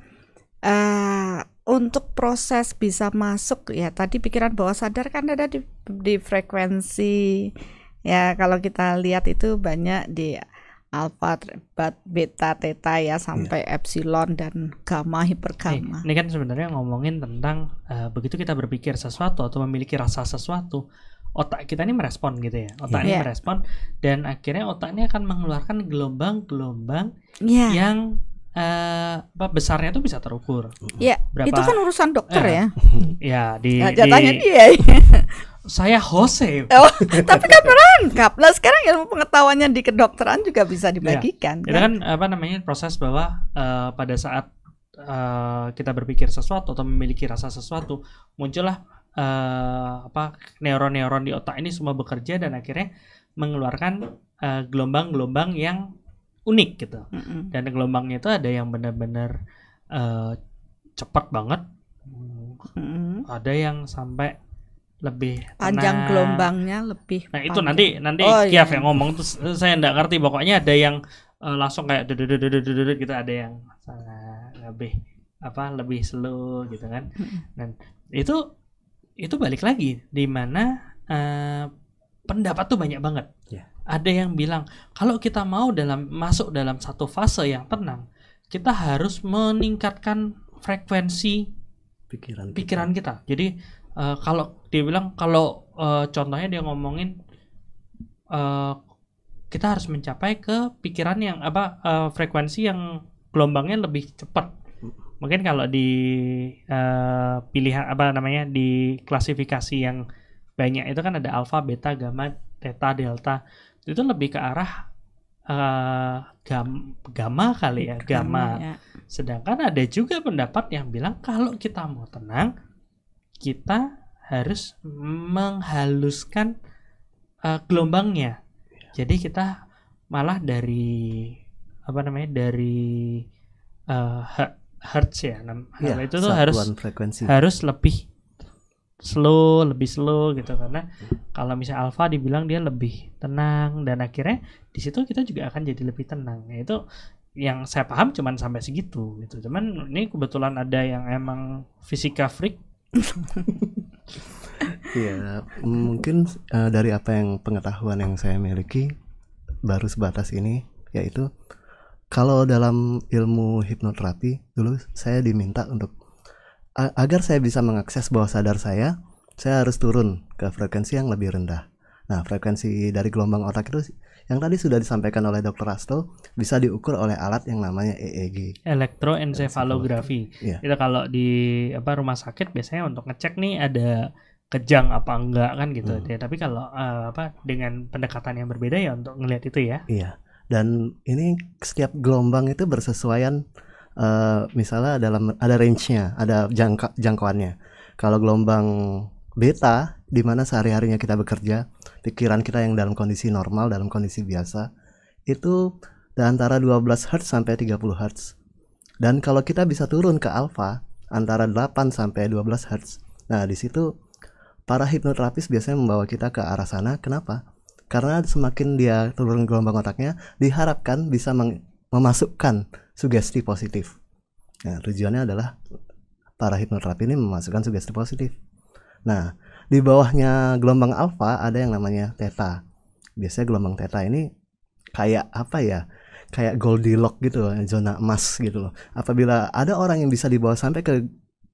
uh, untuk proses bisa masuk ya tadi pikiran bawah sadar kan ada di, di frekuensi ya kalau kita lihat itu banyak di alfa, beta, theta ya iya. sampai yeah. epsilon dan gamma, hipergamma. Ini, ini kan sebenarnya ngomongin tentang uh, begitu kita berpikir sesuatu atau memiliki rasa sesuatu, otak kita ini merespon gitu ya. Otak yeah. ini iya. merespon dan akhirnya otak ini akan mengeluarkan gelombang-gelombang yeah. yang eh, apa besarnya itu bisa terukur. Iya. Berapa? Itu kan urusan dokter eh. ya. Iya di. Nah, di, dia. saya Jose. Oh, tapi kan perangkap. Nah sekarang ilmu pengetahuannya di kedokteran juga bisa iya. dibagikan. Ya, kan? Itu kan apa namanya proses bahwa uh, pada saat uh, kita berpikir sesuatu atau memiliki rasa sesuatu muncullah uh, apa neuron-neuron di otak ini semua bekerja dan akhirnya mengeluarkan gelombang-gelombang uh, yang unik gitu mm -hmm. dan gelombangnya itu ada yang benar-benar uh, cepat banget mm -hmm. ada yang sampai lebih panjang tenang. gelombangnya lebih nah panjang. itu nanti nanti oh, Kiaf iya. yang ngomong terus saya nggak ngerti pokoknya ada yang uh, langsung kayak dedededededed gitu ada yang sangat lebih apa lebih slow gitu kan dan itu itu balik lagi di mana uh, pendapat tuh banyak banget yeah ada yang bilang kalau kita mau dalam masuk dalam satu fase yang tenang, kita harus meningkatkan frekuensi pikiran kita. pikiran kita. Jadi uh, kalau dia bilang kalau uh, contohnya dia ngomongin uh, kita harus mencapai ke pikiran yang apa uh, frekuensi yang gelombangnya lebih cepat. Mungkin kalau di uh, pilihan apa namanya di klasifikasi yang banyak itu kan ada alfa, beta, gamma, theta, delta itu lebih ke arah uh, gam, gamma kali ya gamma. gamma ya. Sedangkan ada juga pendapat yang bilang kalau kita mau tenang kita harus menghaluskan uh, gelombangnya. Ya. Jadi kita malah dari apa namanya dari uh, hertz ya, ya itu tuh harus harus lebih slow, lebih slow gitu karena kalau misalnya alfa dibilang dia lebih tenang dan akhirnya di situ kita juga akan jadi lebih tenang. Ya, itu yang saya paham cuman sampai segitu gitu. Cuman ini kebetulan ada yang emang fisika freak. Iya, mungkin uh, dari apa yang pengetahuan yang saya miliki baru sebatas ini yaitu kalau dalam ilmu hipnoterapi dulu saya diminta untuk agar saya bisa mengakses bawah sadar saya, saya harus turun ke frekuensi yang lebih rendah. Nah, frekuensi dari gelombang otak itu yang tadi sudah disampaikan oleh Dr. Rasto bisa diukur oleh alat yang namanya EEG. Elektroencefalografi. Yeah. Itu kalau di apa rumah sakit biasanya untuk ngecek nih ada kejang apa enggak kan gitu. Hmm. Ya, tapi kalau uh, apa dengan pendekatan yang berbeda ya untuk ngelihat itu ya. Iya. Dan ini setiap gelombang itu bersesuaian Eh, misalnya dalam ada range-nya, ada jangka jangkauannya. Kalau gelombang beta di mana sehari-harinya kita bekerja, pikiran kita yang dalam kondisi normal, dalam kondisi biasa itu antara 12 Hz sampai 30 Hz. Dan kalau kita bisa turun ke alfa antara 8 sampai 12 Hz. Nah, di situ para hipnoterapis biasanya membawa kita ke arah sana. Kenapa? Karena semakin dia turun gelombang otaknya, diharapkan bisa memasukkan sugesti positif. Nah, tujuannya adalah para hipnoterapi ini memasukkan sugesti positif. Nah, di bawahnya gelombang alfa ada yang namanya theta. Biasanya gelombang theta ini kayak apa ya? Kayak Goldilocks gitu loh, zona emas gitu loh. Apabila ada orang yang bisa dibawa sampai ke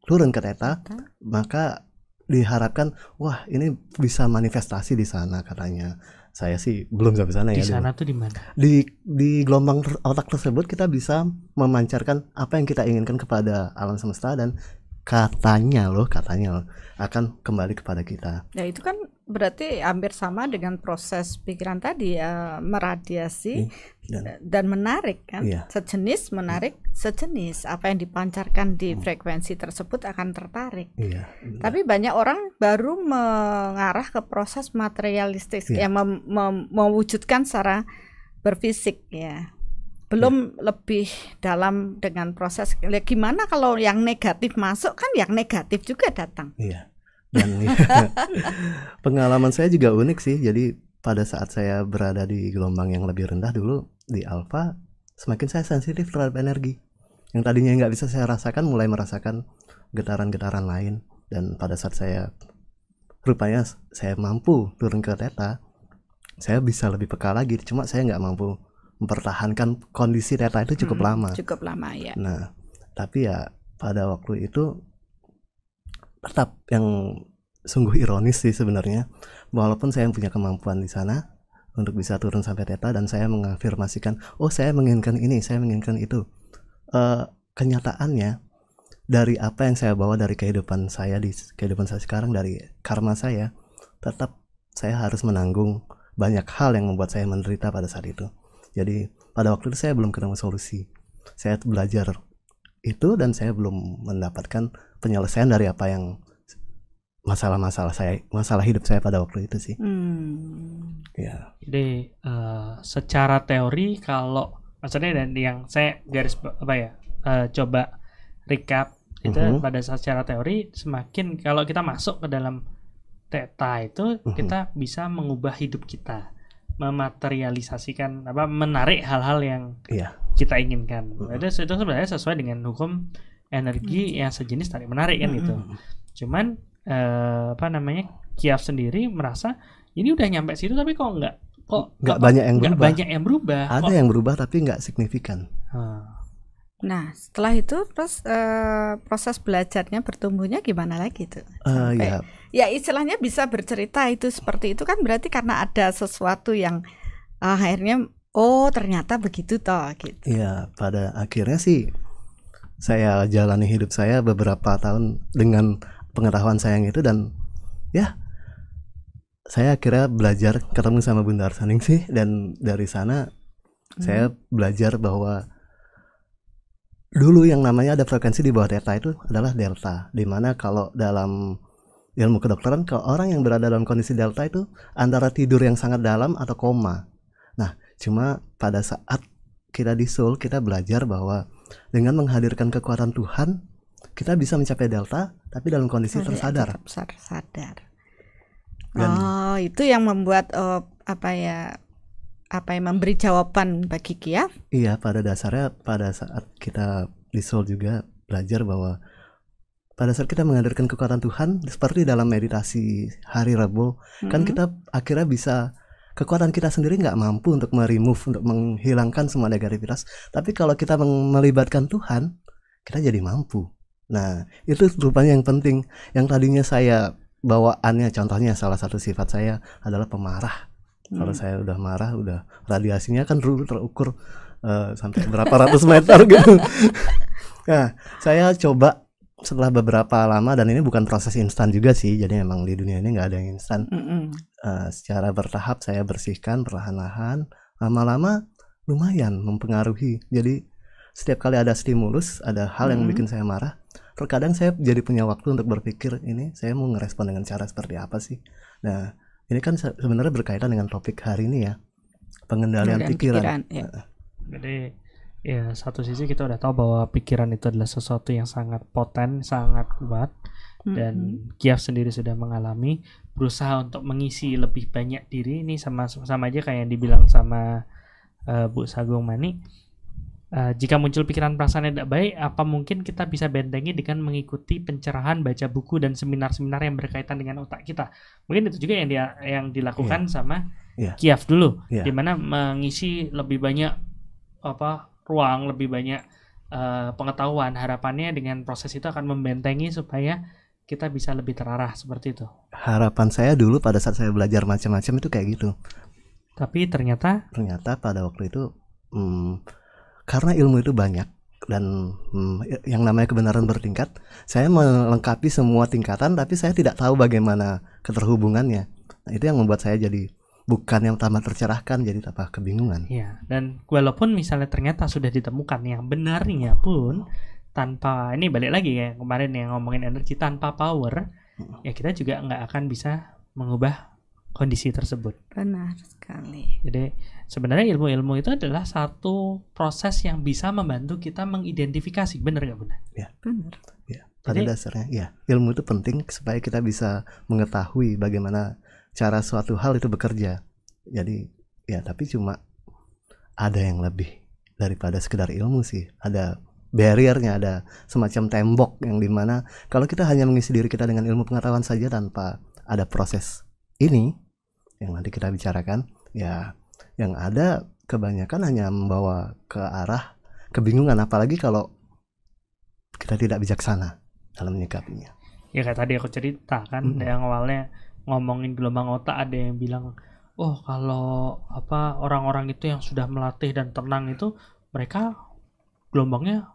turun ke theta, maka diharapkan wah ini bisa manifestasi di sana katanya saya sih belum sampai sana di ya. Di sana tuh di mana? Di di gelombang otak tersebut kita bisa memancarkan apa yang kita inginkan kepada alam semesta dan katanya loh, katanya loh, akan kembali kepada kita. Ya itu kan berarti hampir sama dengan proses pikiran tadi ya meradiasi yeah. dan menarik kan yeah. sejenis menarik sejenis apa yang dipancarkan di hmm. frekuensi tersebut akan tertarik yeah. Iya, tapi banyak orang baru mengarah ke proses materialistis yeah. yang mem mem mewujudkan secara berfisik ya belum yeah. lebih dalam dengan proses ya, gimana kalau yang negatif masuk kan yang negatif juga datang yeah. Dan pengalaman saya juga unik sih. Jadi pada saat saya berada di gelombang yang lebih rendah dulu di alfa, semakin saya sensitif terhadap energi. Yang tadinya nggak bisa saya rasakan mulai merasakan getaran-getaran lain. Dan pada saat saya rupanya saya mampu turun ke teta, saya bisa lebih peka lagi. Cuma saya nggak mampu mempertahankan kondisi teta itu cukup hmm, lama. Cukup lama ya. Nah, tapi ya pada waktu itu tetap yang sungguh ironis sih sebenarnya walaupun saya punya kemampuan di sana untuk bisa turun sampai teta dan saya mengafirmasikan oh saya menginginkan ini saya menginginkan itu e, kenyataannya dari apa yang saya bawa dari kehidupan saya di kehidupan saya sekarang dari karma saya tetap saya harus menanggung banyak hal yang membuat saya menderita pada saat itu jadi pada waktu itu saya belum ketemu solusi saya belajar itu dan saya belum mendapatkan penyelesaian dari apa yang masalah-masalah saya masalah hidup saya pada waktu itu sih. Hmm. Ya. Jadi uh, secara teori kalau maksudnya dan yang saya garis apa ya uh, coba recap itu mm -hmm. pada secara teori semakin kalau kita masuk ke dalam teta itu mm -hmm. kita bisa mengubah hidup kita mematerialisasikan apa menarik hal-hal yang yeah. kita inginkan. Mm -hmm. Itu itu sebenarnya sesuai dengan hukum energi hmm. yang sejenis tarik menarik kan hmm. gitu. Hmm, hmm. Cuman eh, apa namanya Kiaf sendiri merasa ini udah nyampe situ tapi kok nggak kok nggak banyak yang berubah. banyak yang berubah. Ada kok. yang berubah tapi nggak signifikan. Hmm. Nah, setelah itu terus uh, proses belajarnya bertumbuhnya gimana lagi tuh? Uh, ya. ya istilahnya bisa bercerita itu seperti itu kan berarti karena ada sesuatu yang uh, akhirnya oh ternyata begitu toh gitu. Iya, pada akhirnya sih saya jalani hidup saya beberapa tahun dengan pengetahuan saya yang itu dan ya saya akhirnya belajar ketemu sama Bunda Arsaning sih dan dari sana hmm. saya belajar bahwa dulu yang namanya ada frekuensi di bawah delta itu adalah delta dimana kalau dalam ilmu kedokteran kalau orang yang berada dalam kondisi delta itu antara tidur yang sangat dalam atau koma nah cuma pada saat kita di Seoul kita belajar bahwa dengan menghadirkan kekuatan Tuhan kita bisa mencapai delta tapi dalam kondisi Hari oh, iya, tersadar tersadar oh itu yang membuat oh, apa ya apa yang memberi jawaban bagi Kia? iya pada dasarnya pada saat kita di Seoul juga belajar bahwa pada saat kita menghadirkan kekuatan Tuhan seperti dalam meditasi hari Rabu mm -hmm. kan kita akhirnya bisa kekuatan kita sendiri nggak mampu untuk meremove untuk menghilangkan semua negativitas tapi kalau kita melibatkan Tuhan kita jadi mampu nah itu rupanya yang penting yang tadinya saya bawaannya contohnya salah satu sifat saya adalah pemarah hmm. kalau saya udah marah udah radiasinya kan dulu terukur uh, sampai berapa ratus meter gitu nah saya coba setelah beberapa lama dan ini bukan proses instan juga sih jadi memang di dunia ini nggak ada yang instan mm -mm. uh, secara bertahap saya bersihkan perlahan-lahan lama-lama lumayan mempengaruhi jadi setiap kali ada stimulus ada hal yang mm. bikin saya marah terkadang saya jadi punya waktu untuk berpikir ini saya mau ngerespon dengan cara seperti apa sih nah ini kan sebenarnya berkaitan dengan topik hari ini ya pengendalian, pikiran, pikiran ya. jadi ya satu sisi kita udah tahu bahwa pikiran itu adalah sesuatu yang sangat poten, sangat kuat dan mm -hmm. Kiaf sendiri sudah mengalami berusaha untuk mengisi lebih banyak diri ini sama sama aja kayak yang dibilang sama uh, Bu Sagung Mani. Uh, jika muncul pikiran perasaan yang tidak baik, apa mungkin kita bisa bentengi dengan mengikuti pencerahan, baca buku dan seminar-seminar yang berkaitan dengan otak kita? Mungkin itu juga yang dia yang dilakukan yeah. sama yeah. Kiaf dulu, yeah. dimana mengisi lebih banyak apa ruang, lebih banyak uh, pengetahuan. Harapannya dengan proses itu akan membentengi supaya kita bisa lebih terarah seperti itu. Harapan saya dulu pada saat saya belajar macam-macam itu kayak gitu. Tapi ternyata ternyata pada waktu itu hmm, karena ilmu itu banyak dan hmm, yang namanya kebenaran bertingkat, saya melengkapi semua tingkatan tapi saya tidak tahu bagaimana keterhubungannya. Nah, itu yang membuat saya jadi bukan yang tambah tercerahkan jadi tambah kebingungan. Iya, dan walaupun misalnya ternyata sudah ditemukan yang benarnya pun tanpa ini balik lagi ya kemarin yang ngomongin energi tanpa power ya kita juga nggak akan bisa mengubah kondisi tersebut. Benar sekali. Jadi sebenarnya ilmu-ilmu itu adalah satu proses yang bisa membantu kita mengidentifikasi, benar nggak benar? Ya, benar. Ya. Pada Jadi, dasarnya, ya ilmu itu penting supaya kita bisa mengetahui bagaimana cara suatu hal itu bekerja jadi ya tapi cuma ada yang lebih daripada sekedar ilmu sih ada barriernya ada semacam tembok yang dimana kalau kita hanya mengisi diri kita dengan ilmu pengetahuan saja tanpa ada proses ini yang nanti kita bicarakan ya yang ada kebanyakan hanya membawa ke arah kebingungan apalagi kalau kita tidak bijaksana dalam menyikapinya ya kayak tadi aku cerita kan mm -hmm. yang awalnya ngomongin gelombang otak ada yang bilang oh kalau apa orang-orang itu yang sudah melatih dan tenang itu mereka gelombangnya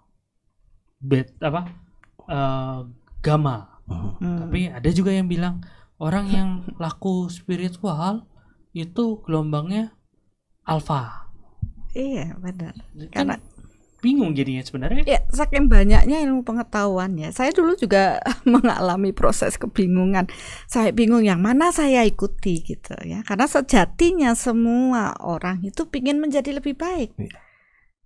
bed apa uh, gamma hmm. tapi ada juga yang bilang orang yang laku spiritual itu gelombangnya alpha iya benar kan, bingung jadinya sebenarnya. Ya, saking banyaknya ilmu pengetahuan ya. Saya dulu juga mengalami proses kebingungan. Saya bingung yang mana saya ikuti gitu ya. Karena sejatinya semua orang itu ingin menjadi lebih baik. Ya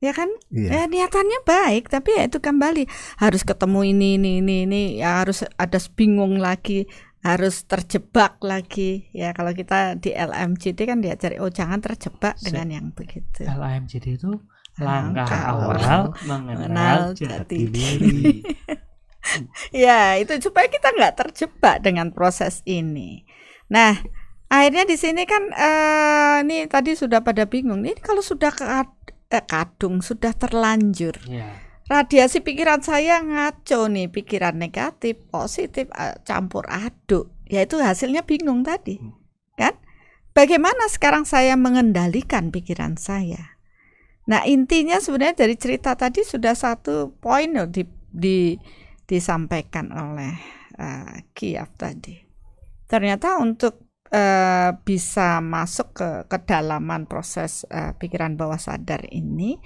ya kan iya. ya niatannya baik tapi ya itu kembali harus ketemu ini ini ini ini ya harus ada bingung lagi harus terjebak lagi ya kalau kita di LMJD kan diajari oh jangan terjebak Se dengan yang begitu LMJD itu langkah awal mengenal jati diri. ya, itu supaya kita nggak terjebak dengan proses ini. Nah, akhirnya di sini kan eh, ini tadi sudah pada bingung nih kalau sudah ke eh, kadung sudah terlanjur. Yeah. Radiasi pikiran saya ngaco nih, pikiran negatif, positif, eh, campur aduk. Yaitu hasilnya bingung tadi. Hmm. Kan? Bagaimana sekarang saya mengendalikan pikiran saya? Nah, intinya sebenarnya dari cerita tadi sudah satu poin loh di, di disampaikan oleh uh, Kiaf tadi. Ternyata untuk uh, bisa masuk ke kedalaman proses uh, pikiran bawah sadar ini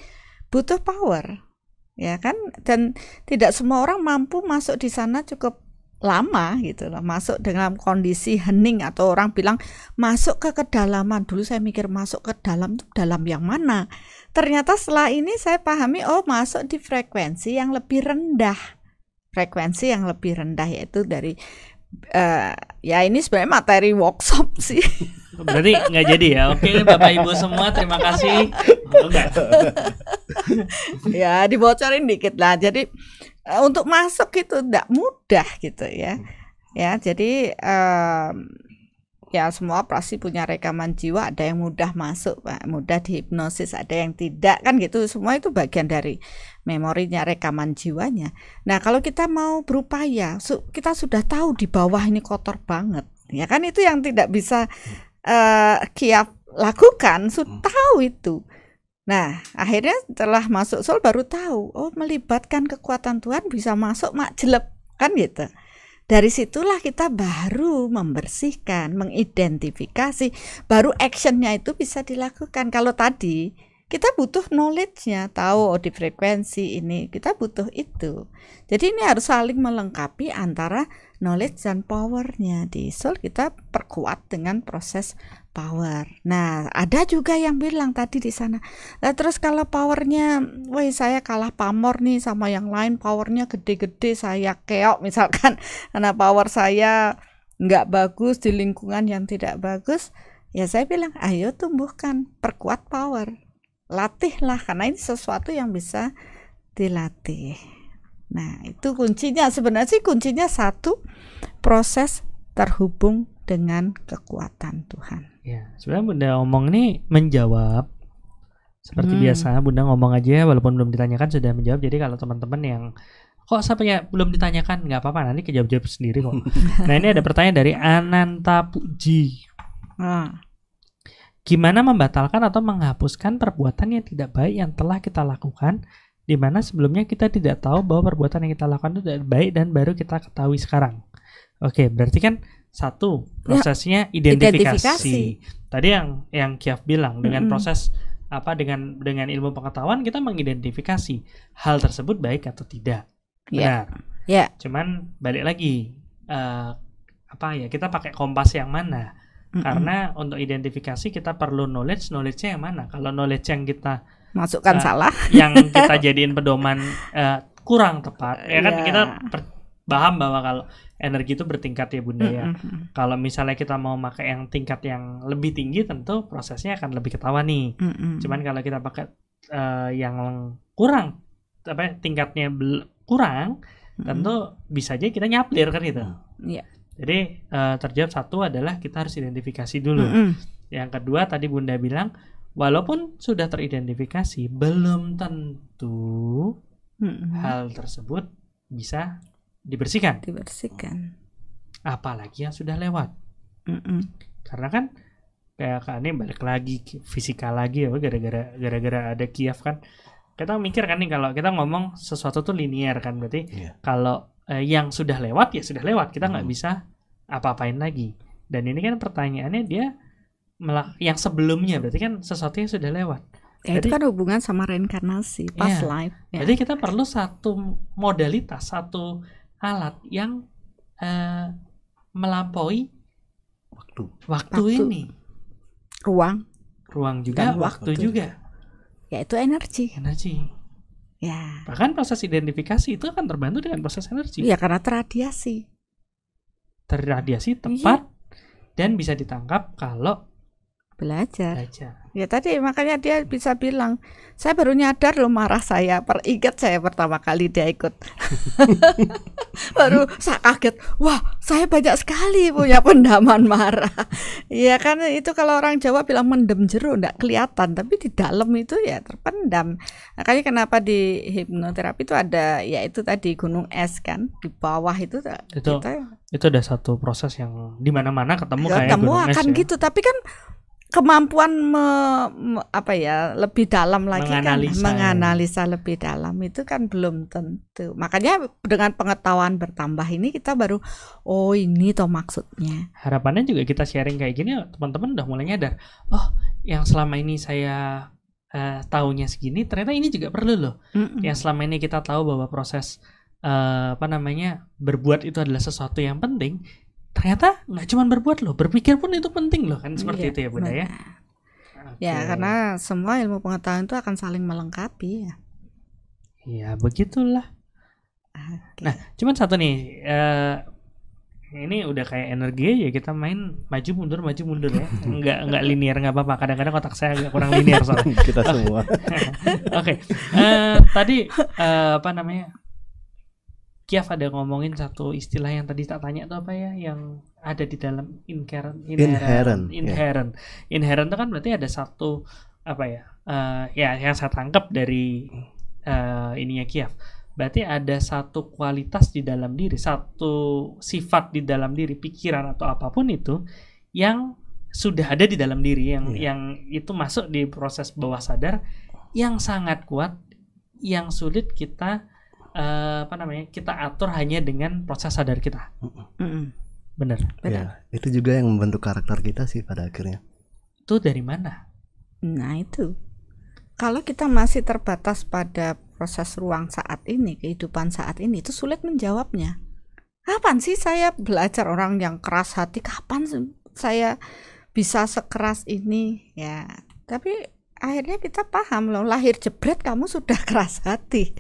butuh power, ya kan? Dan tidak semua orang mampu masuk di sana cukup lama gitu loh masuk dalam kondisi hening atau orang bilang masuk ke kedalaman dulu saya mikir masuk ke dalam itu dalam yang mana ternyata setelah ini saya pahami oh masuk di frekuensi yang lebih rendah frekuensi yang lebih rendah yaitu dari uh, ya ini sebenarnya materi workshop sih. Berarti nggak jadi ya? Oke, bapak ibu semua terima kasih. Oh, ya dibocorin dikit lah. Jadi Eh, untuk masuk itu tidak mudah gitu ya hmm. ya jadi um, ya semua operasi punya rekaman jiwa ada yang mudah masuk mudah dihipnosis ada yang tidak kan gitu semua itu bagian dari memorinya rekaman jiwanya nah kalau kita mau berupaya kita sudah tahu di bawah ini kotor banget ya kan itu yang tidak bisa uh, hmm. eh, kiap lakukan sudah hmm. tahu itu Nah, akhirnya setelah masuk Sol baru tahu, oh melibatkan kekuatan Tuhan bisa masuk mak jelek kan gitu. Dari situlah kita baru membersihkan, mengidentifikasi, baru actionnya itu bisa dilakukan. Kalau tadi kita butuh knowledge-nya, tahu oh, di frekuensi ini, kita butuh itu. Jadi ini harus saling melengkapi antara knowledge dan powernya. Di soul kita perkuat dengan proses power. Nah, ada juga yang bilang tadi di sana. Nah, terus kalau powernya, woi saya kalah pamor nih sama yang lain, powernya gede-gede, saya keok misalkan, karena power saya nggak bagus di lingkungan yang tidak bagus, ya saya bilang, ayo tumbuhkan, perkuat power, latihlah, karena ini sesuatu yang bisa dilatih. Nah, itu kuncinya. Sebenarnya sih kuncinya satu, proses terhubung dengan kekuatan Tuhan. Ya, sebenarnya Bunda ngomong ini menjawab seperti hmm. biasa Bunda ngomong aja walaupun belum ditanyakan sudah menjawab. Jadi kalau teman-teman yang kok sampai ya belum ditanyakan nggak apa-apa nanti kejawab-jawab sendiri kok. nah, ini ada pertanyaan dari Ananta Puji. Hmm. Gimana membatalkan atau menghapuskan perbuatan yang tidak baik yang telah kita lakukan di mana sebelumnya kita tidak tahu bahwa perbuatan yang kita lakukan itu tidak baik dan baru kita ketahui sekarang. Oke, berarti kan satu, ya, prosesnya ya, identifikasi. identifikasi. Tadi yang yang Kiaf bilang dengan -hmm. proses apa dengan dengan ilmu pengetahuan kita mengidentifikasi hal tersebut baik atau tidak. Ya. Benar. Ya. Yeah. Cuman balik lagi uh, apa ya kita pakai kompas yang mana? -hmm. Karena untuk identifikasi kita perlu knowledge, knowledge-nya yang mana? Kalau knowledge yang kita masukkan uh, salah, yang kita jadiin pedoman uh, kurang tepat, ya kan iya. kita paham bahwa kalau energi itu bertingkat ya bunda ya. Mm-hmm. Kalau misalnya kita mau pakai yang tingkat yang lebih tinggi tentu prosesnya akan lebih ketawa nih. Mm-hmm. Cuman kalau kita pakai uh, yang kurang apa ya tingkatnya kurang mm-hmm. tentu bisa aja kita nyaplir kan gitu. Yeah. Jadi uh, eh, terjawab satu adalah kita harus identifikasi dulu. Mm-hmm. Yang kedua tadi bunda bilang walaupun sudah teridentifikasi belum tentu mm-hmm. hal tersebut bisa dibersihkan. Dibersihkan. Apalagi yang sudah lewat. Mm -mm. Karena kan kayak ini balik lagi fisika lagi ya gara-gara gara-gara ada kiaf kan. Kita mikir kan nih kalau kita ngomong sesuatu tuh linear kan berarti yeah. kalau eh, yang sudah lewat ya sudah lewat kita nggak mm. bisa apa-apain lagi. Dan ini kan pertanyaannya dia yang sebelumnya berarti kan sesuatu yang sudah lewat. Ya, Jadi, itu kan hubungan sama reinkarnasi, past ya, life. Ya. Jadi kita perlu satu modalitas, satu alat yang uh, melampaui waktu waktu, ini ruang ruang juga Dan waktu, waktu juga yaitu energi energi ya bahkan proses identifikasi itu akan terbantu dengan proses energi ya karena terradiasi terradiasi iya. tepat iya. dan bisa ditangkap kalau belajar. belajar. Ya tadi makanya dia bisa bilang, saya baru nyadar loh marah saya, peringat saya pertama kali dia ikut. baru saya kaget, wah saya banyak sekali punya pendaman marah. Iya kan itu kalau orang Jawa bilang mendem jeru tidak kelihatan, tapi di dalam itu ya terpendam. Makanya kenapa di hipnoterapi itu ada, ya itu tadi gunung es kan, di bawah itu. Itu, kita, itu ada satu proses yang dimana-mana ketemu ya, kayak ketemu gunung akan es ya. gitu, tapi kan kemampuan me, me, apa ya lebih dalam lagi kan, menganalisa. kan menganalisa lebih dalam itu kan belum tentu makanya dengan pengetahuan bertambah ini kita baru oh ini toh maksudnya harapannya juga kita sharing kayak gini teman-teman udah mulai nyadar oh yang selama ini saya uh, eh, tahunya segini ternyata ini juga perlu loh mm -mm. yang selama ini kita tahu bahwa proses uh, apa namanya berbuat itu adalah sesuatu yang penting ternyata nggak cuma berbuat loh, berpikir pun itu penting loh kan seperti iya, itu ya Bunda ya. Okay. Ya karena semua ilmu pengetahuan itu akan saling melengkapi ya. Ya begitulah. Okay. Nah cuman satu nih, uh, ini udah kayak energi ya kita main maju mundur maju mundur ya, nggak nggak linear nggak apa-apa. Kadang-kadang otak saya agak kurang linear soalnya. kita semua. Oke, okay. uh, eh, tadi uh, apa namanya? Kiaf ada ngomongin satu istilah yang tadi tak tanya tuh apa ya yang ada di dalam inherent inherent inherent yeah. inherent itu kan berarti ada satu apa ya uh, ya yang saya tangkap dari uh, ininya Kiaf berarti ada satu kualitas di dalam diri satu sifat di dalam diri pikiran atau apapun itu yang sudah ada di dalam diri yang yeah. yang itu masuk di proses bawah sadar yang sangat kuat yang sulit kita uh, apa namanya kita atur hanya dengan proses sadar kita. Mm-mm. Bener. Ya, itu juga yang membentuk karakter kita sih pada akhirnya. Itu dari mana? Nah itu. Kalau kita masih terbatas pada proses ruang saat ini, kehidupan saat ini, itu sulit menjawabnya. Kapan sih saya belajar orang yang keras hati? Kapan saya bisa sekeras ini? Ya, tapi akhirnya kita paham loh lahir jebret kamu sudah keras hati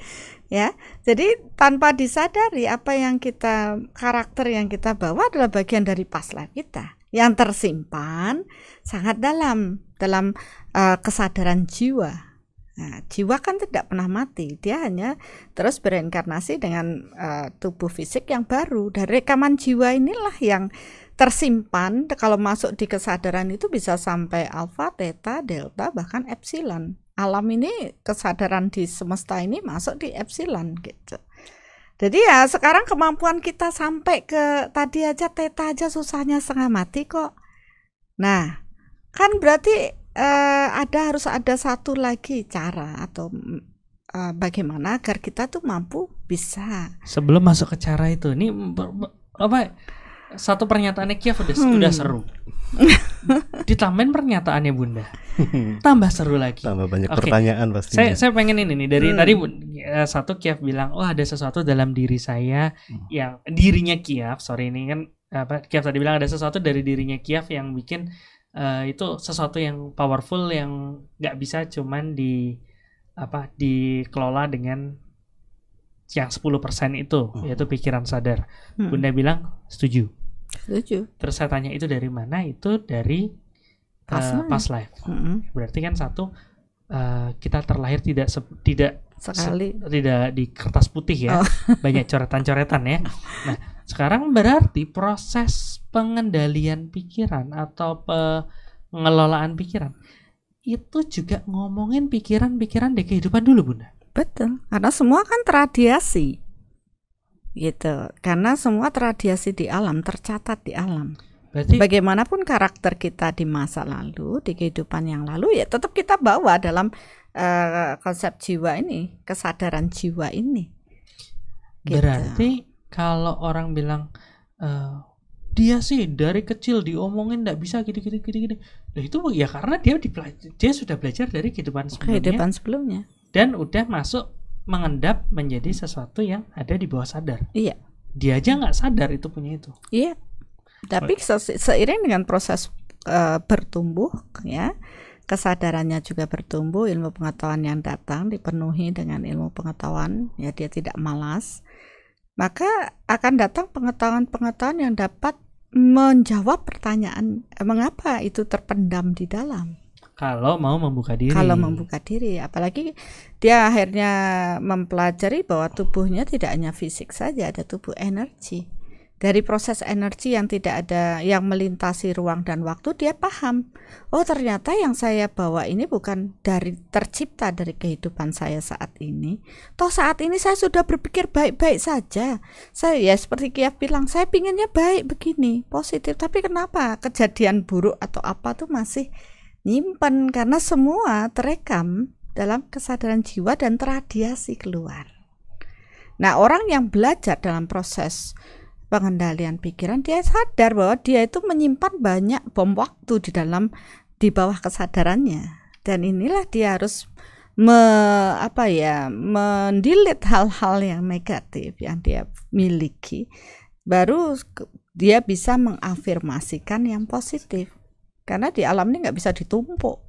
ya. Jadi tanpa disadari apa yang kita karakter yang kita bawa adalah bagian dari past life kita yang tersimpan sangat dalam dalam uh, kesadaran jiwa. Nah, jiwa kan tidak pernah mati, dia hanya terus berinkarnasi dengan uh, tubuh fisik yang baru. Dari rekaman jiwa inilah yang tersimpan kalau masuk di kesadaran itu bisa sampai alfa, theta, delta bahkan epsilon alam ini kesadaran di semesta ini masuk di epsilon gitu. Jadi ya sekarang kemampuan kita sampai ke tadi aja teta aja susahnya setengah mati kok. Nah, kan berarti eh, ada harus ada satu lagi cara atau mm, eh, bagaimana agar kita tuh mampu bisa. Sebelum masuk ke cara itu, ini apa satu pernyataannya Kiev udah hmm. udah seru. Ditambahin pernyataannya Bunda. Tambah seru lagi. Tambah banyak okay. pertanyaan pastinya Saya saya pengen ini nih dari hmm. tadi eh, satu Kiev bilang, "Oh, ada sesuatu dalam diri saya hmm. yang dirinya Kiev." Sorry ini kan apa Kiev tadi bilang ada sesuatu dari dirinya Kiev yang bikin uh, itu sesuatu yang powerful yang nggak bisa cuman di apa dikelola dengan yang 10% itu oh. yaitu pikiran sadar. Hmm. Bunda bilang setuju. Setuju. Terus saya tanya itu dari mana? Itu dari eh, past uh, life. Hmm. Berarti kan satu uh, kita terlahir tidak tidak sekali se tidak di kertas putih ya. Oh. Banyak coretan-coretan ya. Nah, sekarang berarti proses pengendalian pikiran atau pengelolaan pikiran itu juga ngomongin pikiran-pikiran di kehidupan dulu, Bunda. Betul, karena semua kan terradiasi. Gitu. Karena semua terradiasi di alam, tercatat di alam. Berarti bagaimanapun karakter kita di masa lalu, di kehidupan yang lalu ya tetap kita bawa dalam uh, konsep jiwa ini, kesadaran jiwa ini. Gitu. Berarti kalau orang bilang uh, dia sih dari kecil diomongin tidak bisa gini gini gini gini. Nah, itu ya karena dia dia sudah belajar dari kehidupan sebelumnya. Kehidupan sebelumnya dan udah masuk mengendap menjadi sesuatu yang ada di bawah sadar. Iya. Dia aja nggak sadar itu punya itu. Iya. Tapi se seiring dengan proses uh, bertumbuh ya, kesadarannya juga bertumbuh, ilmu pengetahuan yang datang dipenuhi dengan ilmu pengetahuan, ya dia tidak malas. Maka akan datang pengetahuan-pengetahuan yang dapat menjawab pertanyaan mengapa itu terpendam di dalam kalau mau membuka diri. Kalau membuka diri, apalagi dia akhirnya mempelajari bahwa tubuhnya tidak hanya fisik saja, ada tubuh energi. Dari proses energi yang tidak ada yang melintasi ruang dan waktu, dia paham. Oh, ternyata yang saya bawa ini bukan dari tercipta dari kehidupan saya saat ini. Toh saat ini saya sudah berpikir baik-baik saja. Saya ya seperti Kiaf bilang, saya pinginnya baik begini, positif. Tapi kenapa kejadian buruk atau apa tuh masih nyimpen karena semua terekam dalam kesadaran jiwa dan teradiasi keluar. Nah, orang yang belajar dalam proses pengendalian pikiran dia sadar bahwa dia itu menyimpan banyak bom waktu di dalam di bawah kesadarannya dan inilah dia harus me, apa ya mendilit hal-hal yang negatif yang dia miliki baru dia bisa mengafirmasikan yang positif karena di alam ini nggak bisa ditumpuk.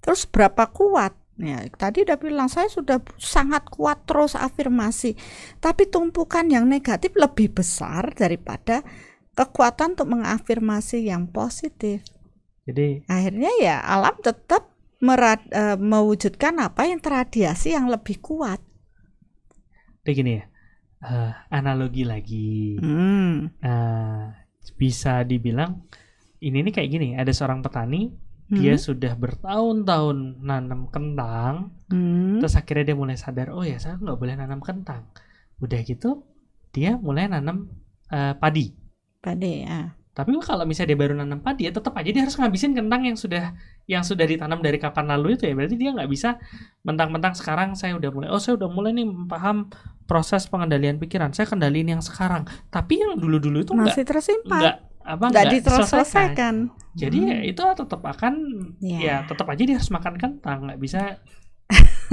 Terus berapa kuat? Ya, tadi udah bilang saya sudah sangat kuat terus afirmasi. Tapi tumpukan yang negatif lebih besar daripada kekuatan untuk mengafirmasi yang positif. Jadi akhirnya ya alam tetap merad, e, mewujudkan apa yang teradiasi yang lebih kuat. begini ya, uh, analogi lagi hmm. uh, bisa dibilang ini nih kayak gini ada seorang petani hmm. dia sudah bertahun-tahun nanam kentang hmm. terus akhirnya dia mulai sadar oh ya saya nggak boleh nanam kentang udah gitu dia mulai nanam uh, padi padi ya tapi kalau misalnya dia baru nanam padi ya tetap aja dia harus ngabisin kentang yang sudah yang sudah ditanam dari kapan lalu itu ya berarti dia nggak bisa mentang-mentang sekarang saya udah mulai oh saya udah mulai nih paham proses pengendalian pikiran saya kendaliin yang sekarang tapi yang dulu-dulu itu masih enggak, tersimpan nggak apa nggak diselesaikan. Jadi ya hmm. ya itu tetap akan yeah. ya tetap aja dia harus makan kentang, nah nggak bisa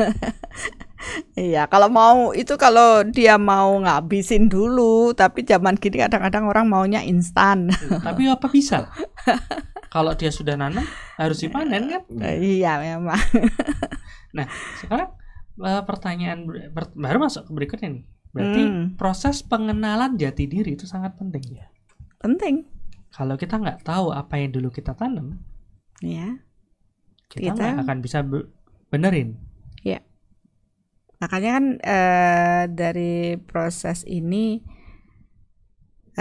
Iya, kalau mau itu kalau dia mau ngabisin dulu, tapi zaman gini kadang-kadang orang maunya instan. Iya, tapi apa bisa? kalau dia sudah nanam harus dipanen kan? Iya, iya memang. nah, sekarang eh, pertanyaan baru masuk ke berikutnya nih. Berarti hmm. proses pengenalan jati diri itu sangat penting ya. Penting kalau kita nggak tahu apa yang dulu kita tanam, ya, kita nggak akan bisa benerin. Ya, makanya kan uh, dari proses ini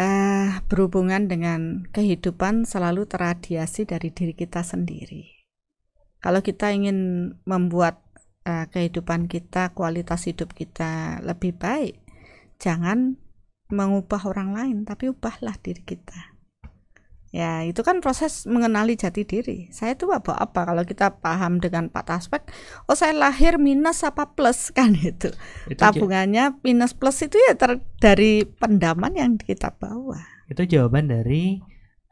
uh, berhubungan dengan kehidupan selalu teradiasi dari diri kita sendiri. Kalau kita ingin membuat uh, kehidupan kita, kualitas hidup kita lebih baik, jangan mengubah orang lain, tapi ubahlah diri kita Ya, itu kan proses mengenali jati diri. Saya itu apa apa kalau kita paham dengan empat aspek. Oh, saya lahir minus apa plus kan itu. itu Tabungannya minus plus itu ya ter dari pendaman yang kita bawa. Itu jawaban dari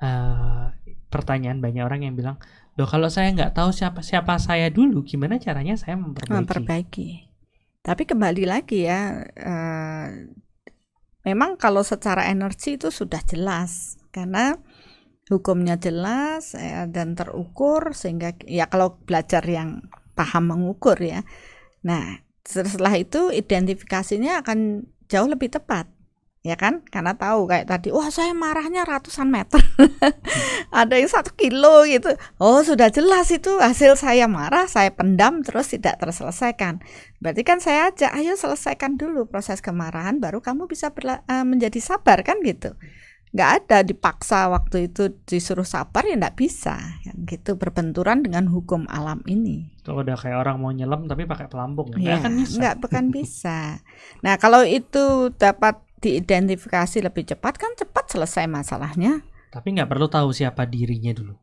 uh, pertanyaan banyak orang yang bilang, "Loh, kalau saya nggak tahu siapa siapa saya dulu, gimana caranya saya memperbaiki?" Memperbaiki. Tapi kembali lagi ya, uh, memang kalau secara energi itu sudah jelas karena hukumnya jelas ya, dan terukur sehingga ya kalau belajar yang paham mengukur ya nah setelah itu identifikasinya akan jauh lebih tepat ya kan karena tahu kayak tadi wah saya marahnya ratusan meter ada yang satu kilo gitu oh sudah jelas itu hasil saya marah saya pendam terus tidak terselesaikan berarti kan saya ajak ayo selesaikan dulu proses kemarahan baru kamu bisa eh, menjadi sabar kan gitu nggak ada dipaksa waktu itu disuruh sabar ya nggak bisa gitu berbenturan dengan hukum alam ini itu udah kayak orang mau nyelam tapi pakai pelampung ya, ya kan bisa nggak bukan bisa nah kalau itu dapat diidentifikasi lebih cepat kan cepat selesai masalahnya tapi nggak perlu tahu siapa dirinya dulu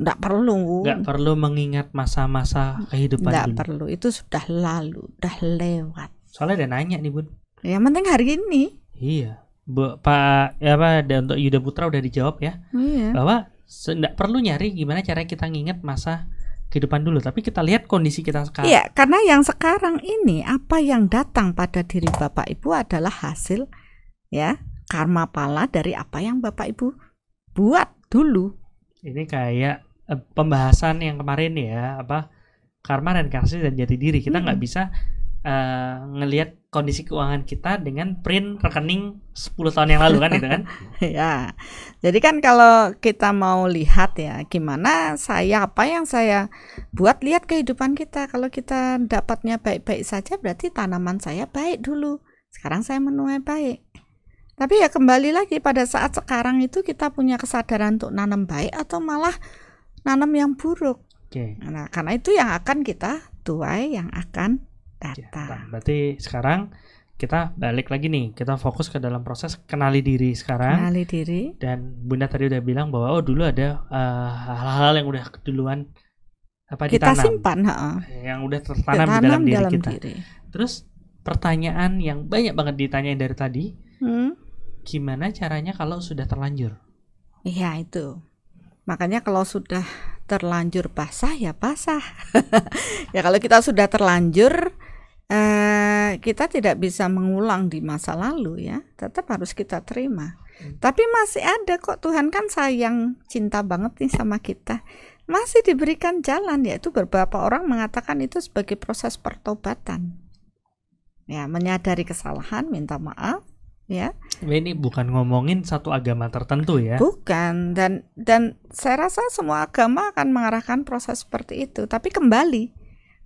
nggak perlu nggak perlu mengingat masa-masa kehidupan nggak perlu itu sudah lalu sudah lewat soalnya udah nanya nih bun yang penting hari ini iya Bu, Pak ya apa dan untuk Yuda Putra udah dijawab ya oh, iya. bahwa tidak perlu nyari gimana cara kita nginget masa kehidupan dulu tapi kita lihat kondisi kita sekarang iya karena yang sekarang ini apa yang datang pada diri bapak ibu adalah hasil ya karma pala dari apa yang bapak ibu buat dulu ini kayak eh, pembahasan yang kemarin ya apa karma dan kasih dan jati diri kita nggak hmm. bisa uh, ngelihat kondisi keuangan kita dengan print rekening 10 tahun yang lalu kan gitu kan. ya. Jadi kan kalau kita mau lihat ya gimana saya apa yang saya buat lihat kehidupan kita. Kalau kita dapatnya baik-baik saja berarti tanaman saya baik dulu. Sekarang saya menuai baik. Tapi ya kembali lagi pada saat sekarang itu kita punya kesadaran untuk nanam baik atau malah nanam yang buruk. Okay. Nah, karena itu yang akan kita tuai yang akan Eta. Iya, Berarti sekarang kita balik lagi nih, kita fokus ke dalam proses kenali diri sekarang. Kenali diri. Dan Bunda tadi udah bilang bahwa oh dulu ada eh, hal-hal uh, yang udah duluan apa kita ditanam, simpan, ha. yang udah tertanam di dalam diri dalam kita. Diri. Terus pertanyaan yang banyak banget ditanyain dari tadi, hmm? gimana caranya kalau sudah terlanjur? Iya itu. Makanya kalau sudah terlanjur basah ya basah. ya kalau kita sudah terlanjur eh, kita tidak bisa mengulang di masa lalu ya, tetap harus kita terima. Tapi masih ada kok Tuhan kan sayang cinta banget nih sama kita. Masih diberikan jalan yaitu beberapa orang mengatakan itu sebagai proses pertobatan. Ya, menyadari kesalahan, minta maaf, ya. Ini bukan ngomongin satu agama tertentu ya. Bukan dan dan saya rasa semua agama akan mengarahkan proses seperti itu, tapi kembali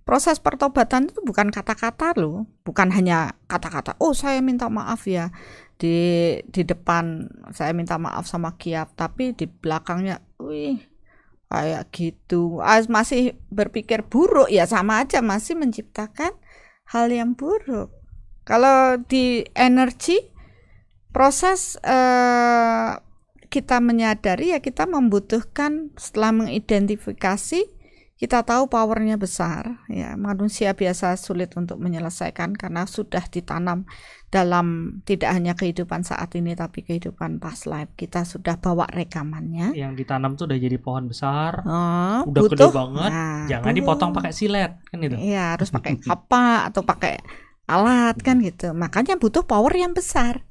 Proses pertobatan itu bukan kata-kata loh, bukan hanya kata-kata. Oh, saya minta maaf ya di di depan saya minta maaf sama Kiap, tapi di belakangnya, wih kayak gitu. Ah, masih berpikir buruk ya sama aja masih menciptakan hal yang buruk. Kalau di energi proses eh, kita menyadari ya kita membutuhkan setelah mengidentifikasi kita tahu powernya besar, ya manusia biasa sulit untuk menyelesaikan karena sudah ditanam dalam tidak hanya kehidupan saat ini tapi kehidupan past life kita sudah bawa rekamannya yang ditanam tuh udah jadi pohon besar oh, udah gede banget nah, jangan butuh. dipotong pakai silet kan gitu iya harus pakai apa atau pakai alat kan iya. gitu makanya butuh power yang besar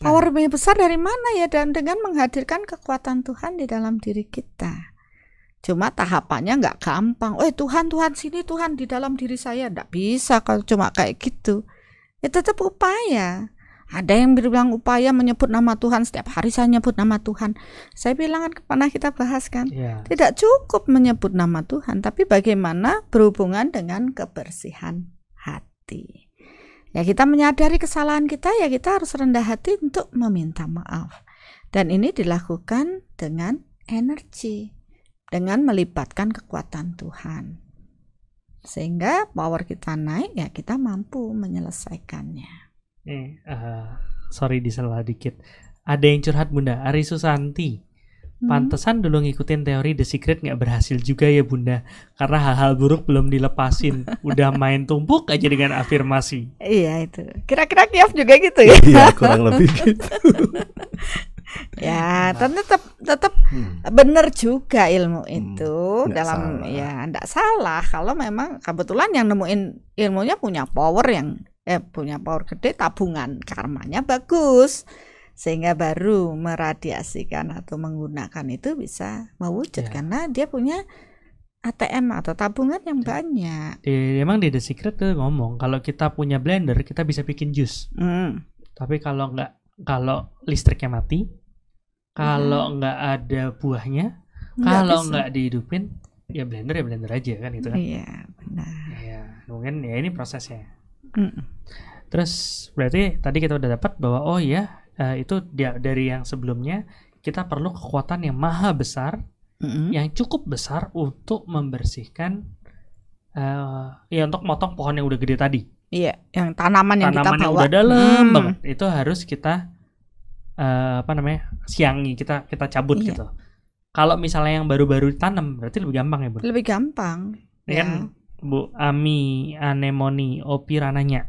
nah. power yang besar dari mana ya dan dengan menghadirkan kekuatan Tuhan di dalam diri kita Cuma tahapannya nggak gampang. Oh Tuhan, Tuhan sini Tuhan di dalam diri saya nggak bisa kalau cuma kayak gitu. Ya tetap upaya. Ada yang bilang upaya menyebut nama Tuhan setiap hari saya nyebut nama Tuhan. Saya bilang kan pernah kita bahas kan, yeah. tidak cukup menyebut nama Tuhan, tapi bagaimana berhubungan dengan kebersihan hati. Ya kita menyadari kesalahan kita, ya kita harus rendah hati untuk meminta maaf. Dan ini dilakukan dengan energi dengan melibatkan kekuatan Tuhan. Sehingga power kita naik ya kita mampu menyelesaikannya. Eh, uh, sorry disalah dikit. Ada yang curhat Bunda, Ari Susanti. Hmm? Pantesan dulu ngikutin teori The Secret nggak berhasil juga ya bunda, karena hal-hal buruk belum dilepasin, udah main tumpuk aja dengan afirmasi. Iya itu. Kira-kira Kiev juga gitu ya? Iya kurang lebih gitu. ya nah. tetap tetap hmm. benar juga ilmu hmm, itu hmm, dalam salah. ya tidak salah kalau memang kebetulan yang nemuin ilmunya punya power yang eh punya power gede tabungan karmanya bagus sehingga baru meradiasikan atau menggunakan itu bisa mewujud ya. karena dia punya ATM atau tabungan yang iya. banyak. Di, emang di The Secret tuh ngomong kalau kita punya blender kita bisa bikin jus. Hmm. Tapi kalau nggak kalau listriknya mati kalau nggak ada buahnya, kalau nggak dihidupin, ya blender ya blender aja kan gitu kan. Iya benar. Ya mungkin ya ini prosesnya. Mm. Terus berarti tadi kita udah dapat bahwa oh ya uh, itu dari yang sebelumnya kita perlu kekuatan yang maha besar, hmm yang cukup besar untuk membersihkan uh, ya untuk motong pohon yang udah gede tadi. Iya, yang tanaman yang tanaman kita bawa. yang udah dalam mm. banget itu harus kita Eh, apa namanya siangi kita kita cabut iya. gitu. Kalau misalnya yang baru-baru tanam berarti lebih gampang ya bu? Lebih gampang. Ini kan, ya. kan bu Ami, Anemoni, Opi rananya.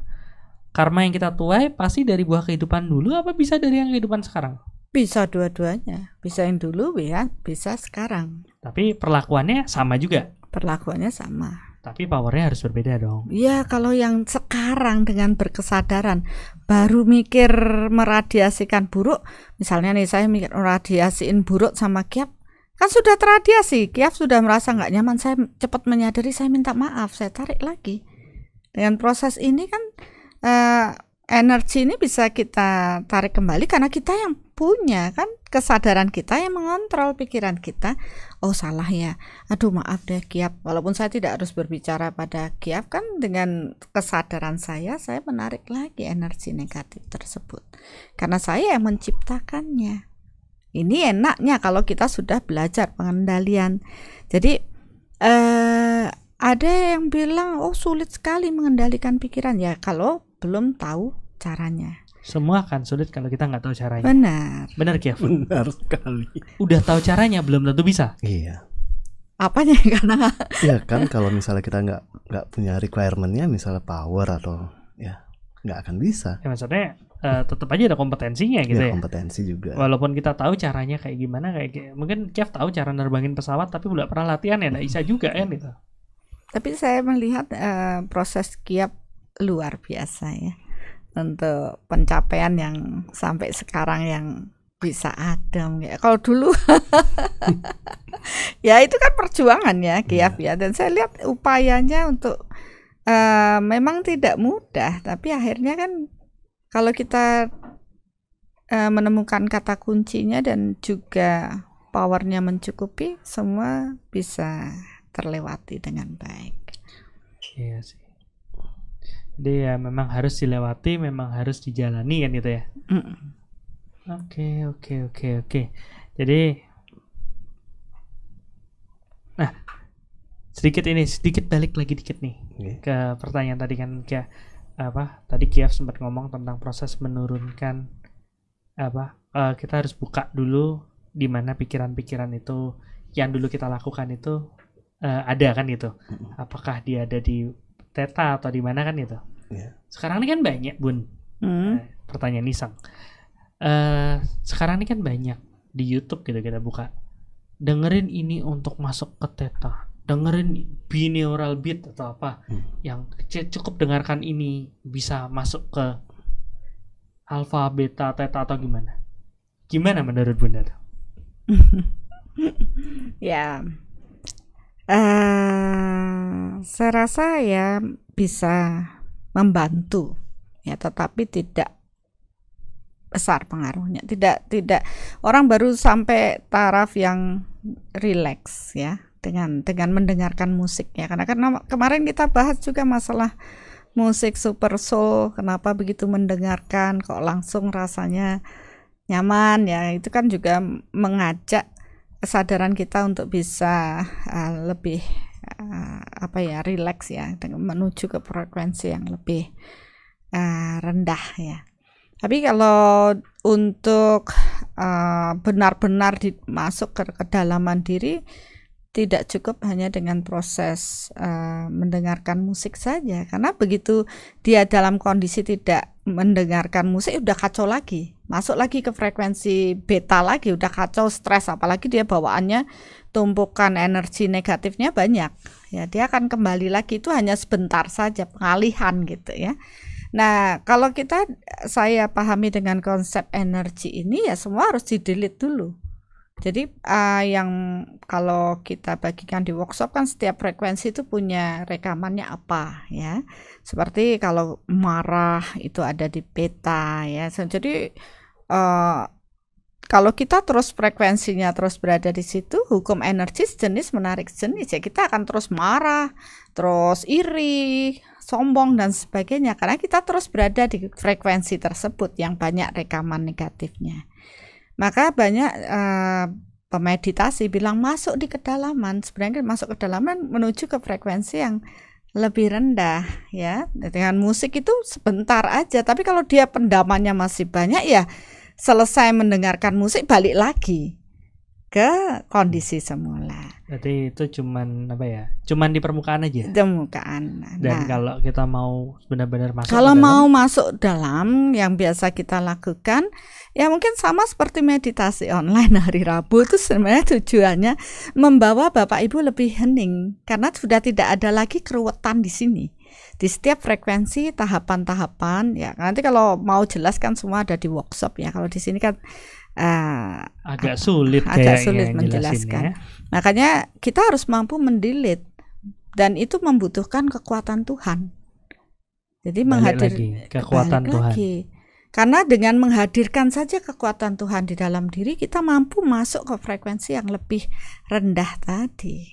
Karma yang kita tuai pasti dari buah kehidupan dulu apa bisa dari yang kehidupan sekarang? Bisa dua-duanya, bisa yang dulu ya, bisa sekarang. Tapi perlakuannya sama juga. Perlakuannya sama. Tapi powernya harus berbeda dong. Iya, kalau yang sekarang dengan berkesadaran baru mikir meradiasikan buruk, misalnya nih saya mikir meradiasiin buruk sama kiap, kan sudah teradiasi, kiap sudah merasa nggak nyaman, saya cepat menyadari, saya minta maaf, saya tarik lagi. Dengan proses ini kan eh, energi ini bisa kita tarik kembali karena kita yang punya kan kesadaran kita yang mengontrol pikiran kita oh salah ya aduh maaf deh kiap walaupun saya tidak harus berbicara pada kiap kan dengan kesadaran saya saya menarik lagi energi negatif tersebut karena saya yang menciptakannya ini enaknya kalau kita sudah belajar pengendalian jadi eh, ada yang bilang oh sulit sekali mengendalikan pikiran ya kalau belum tahu caranya. Semua akan sulit kalau kita nggak tahu caranya. Benar. Benar Kia. Benar sekali. Udah tahu caranya belum tentu bisa. Iya. Apanya karena? ya kan kalau misalnya kita nggak nggak punya requirementnya misalnya power atau ya nggak akan bisa. Ya maksudnya uh, eh, tetap aja ada kompetensinya iya, gitu ya, ya. Kompetensi juga. Walaupun kita tahu caranya kayak gimana kayak, mungkin Kev tahu cara nerbangin pesawat tapi belum pernah latihan ya nggak bisa juga kan gitu. Tapi saya melihat uh, proses Kiap luar biasa ya untuk pencapaian yang sampai sekarang yang bisa adem ya. Kalau dulu ya itu kan perjuangan ya Kiaf iya. ya. Dan saya lihat upayanya untuk uh, memang tidak mudah, tapi akhirnya kan kalau kita uh, menemukan kata kuncinya dan juga powernya mencukupi, semua bisa terlewati dengan baik. Iya dia ya memang harus dilewati memang harus dijalani kan gitu ya oke oke oke oke jadi nah sedikit ini sedikit balik lagi dikit nih yeah. ke pertanyaan tadi kan kayak apa tadi Kiev sempat ngomong tentang proses menurunkan apa uh, kita harus buka dulu di mana pikiran-pikiran itu yang dulu kita lakukan itu uh, ada kan itu? apakah dia ada di teta atau di mana kan itu? Iya. Sekarang ini kan banyak bun. Hmm. Eh, pertanyaan Nisang. Uh, eh, sekarang ini kan banyak di YouTube gitu kita buka. Dengerin ini untuk masuk ke teta. Dengerin binaural beat atau apa hmm. yang cukup dengarkan ini bisa masuk ke alfa, beta, teta atau gimana? Gimana menurut Bunda? ya, uh, saya rasa ya bisa membantu ya tetapi tidak besar pengaruhnya tidak tidak orang baru sampai taraf yang relax ya dengan dengan mendengarkan musik ya karena karena kemarin kita bahas juga masalah musik super soul kenapa begitu mendengarkan kok langsung rasanya nyaman ya itu kan juga mengajak kesadaran kita untuk bisa uh, lebih uh, apa ya relax ya dengan menuju ke frekuensi yang lebih uh, rendah ya tapi kalau untuk eh, benar-benar uh, ke kedalaman diri tidak cukup hanya dengan proses uh, mendengarkan musik saja karena begitu dia dalam kondisi tidak mendengarkan musik udah kacau lagi masuk lagi ke frekuensi beta lagi udah kacau stres apalagi dia bawaannya tumpukan energi negatifnya banyak ya dia akan kembali lagi itu hanya sebentar saja pengalihan gitu ya Nah, kalau kita eh, saya pahami dengan konsep energi ini ya semua harus di delete dulu jadi uh, yang kalau kita bagikan di workshop kan setiap frekuensi itu punya rekamannya apa ya. Seperti kalau marah itu ada di peta ya. Jadi uh, kalau kita terus frekuensinya terus berada di situ, hukum energi jenis menarik jenis ya. Kita akan terus marah, terus iri, sombong dan sebagainya karena kita terus berada di frekuensi tersebut yang banyak rekaman negatifnya. Maka banyak uh, pemeditasi bilang masuk di kedalaman, sebenarnya kan masuk kedalaman menuju ke frekuensi yang lebih rendah ya dengan musik itu sebentar aja tapi kalau dia pendamannya masih banyak ya selesai mendengarkan musik balik lagi ke kondisi semula. Jadi itu cuman apa ya? Cuman di permukaan aja. Di permukaan. Nah, Dan kalau kita mau benar-benar masuk Kalau dalam, mau masuk dalam yang biasa kita lakukan, ya mungkin sama seperti meditasi online hari Rabu itu sebenarnya tujuannya membawa Bapak Ibu lebih hening karena sudah tidak ada lagi keruwetan di sini di setiap frekuensi tahapan-tahapan ya nanti kalau mau jelaskan semua ada di workshop ya kalau di sini kan uh, agak sulit agak sulit menjelaskan. Ya. Makanya kita harus mampu mendilit dan itu membutuhkan kekuatan Tuhan. Jadi menghadirkan kekuatan Tuhan. Lagi. Karena dengan menghadirkan saja kekuatan Tuhan di dalam diri kita mampu masuk ke frekuensi yang lebih rendah tadi.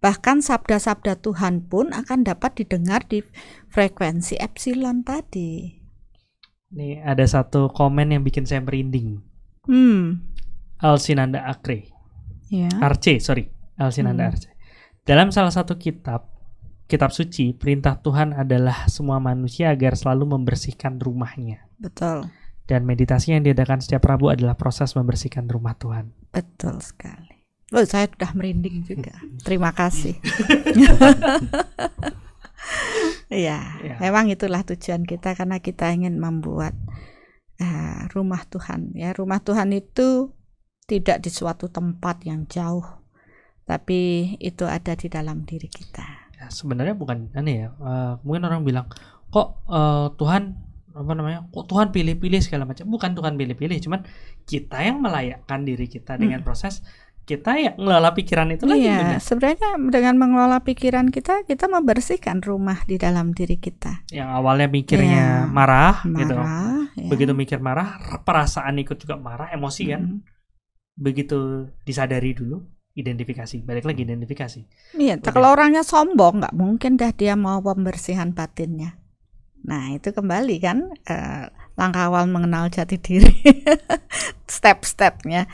Bahkan sabda-sabda Tuhan pun akan dapat didengar di frekuensi epsilon tadi. Nih ada satu komen yang bikin saya merinding. Hmm. Alsinanda Akre. Yeah. Arce, sorry. Alsinanda hmm. Arce. Dalam salah satu kitab, kitab suci, perintah Tuhan adalah semua manusia agar selalu membersihkan rumahnya. Betul. Dan meditasi yang diadakan setiap Rabu adalah proses membersihkan rumah Tuhan. Betul sekali. Loh, saya sudah merinding juga. Terima kasih. Iya, ya. memang itulah tujuan kita karena kita ingin membuat Nah, rumah Tuhan ya rumah Tuhan itu tidak di suatu tempat yang jauh tapi itu ada di dalam diri kita ya, sebenarnya bukan aneh ya uh, mungkin orang bilang kok uh, Tuhan apa namanya kok Tuhan pilih-pilih segala macam bukan Tuhan pilih-pilih cuman kita yang melayakkan diri kita dengan hmm. proses kita ya ngelola pikiran itu lagi. Iya, sebenarnya dengan mengelola pikiran kita, kita membersihkan rumah di dalam diri kita. Yang awalnya mikirnya ya, marah, marah, gitu. Ya. Begitu mikir marah, perasaan ikut juga marah, emosi kan. Begitu disadari dulu, identifikasi. Balik lagi identifikasi. Iya, Udah. kalau orangnya sombong, nggak mungkin dah dia mau pembersihan batinnya. Nah, itu kembali kan uh, langkah awal mengenal jati diri, step-stepnya.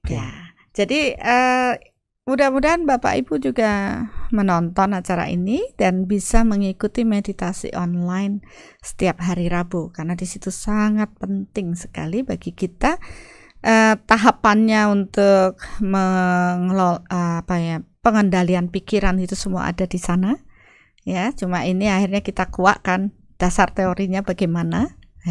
Okay. Iya. Ya jadi uh, mudah-mudahan Bapak Ibu juga menonton acara ini dan bisa mengikuti meditasi online setiap hari Rabu karena di situ sangat penting sekali bagi kita uh, tahapannya untuk mengelola uh, apa ya pengendalian pikiran itu semua ada di sana ya cuma ini akhirnya kita kuatkan dasar teorinya bagaimana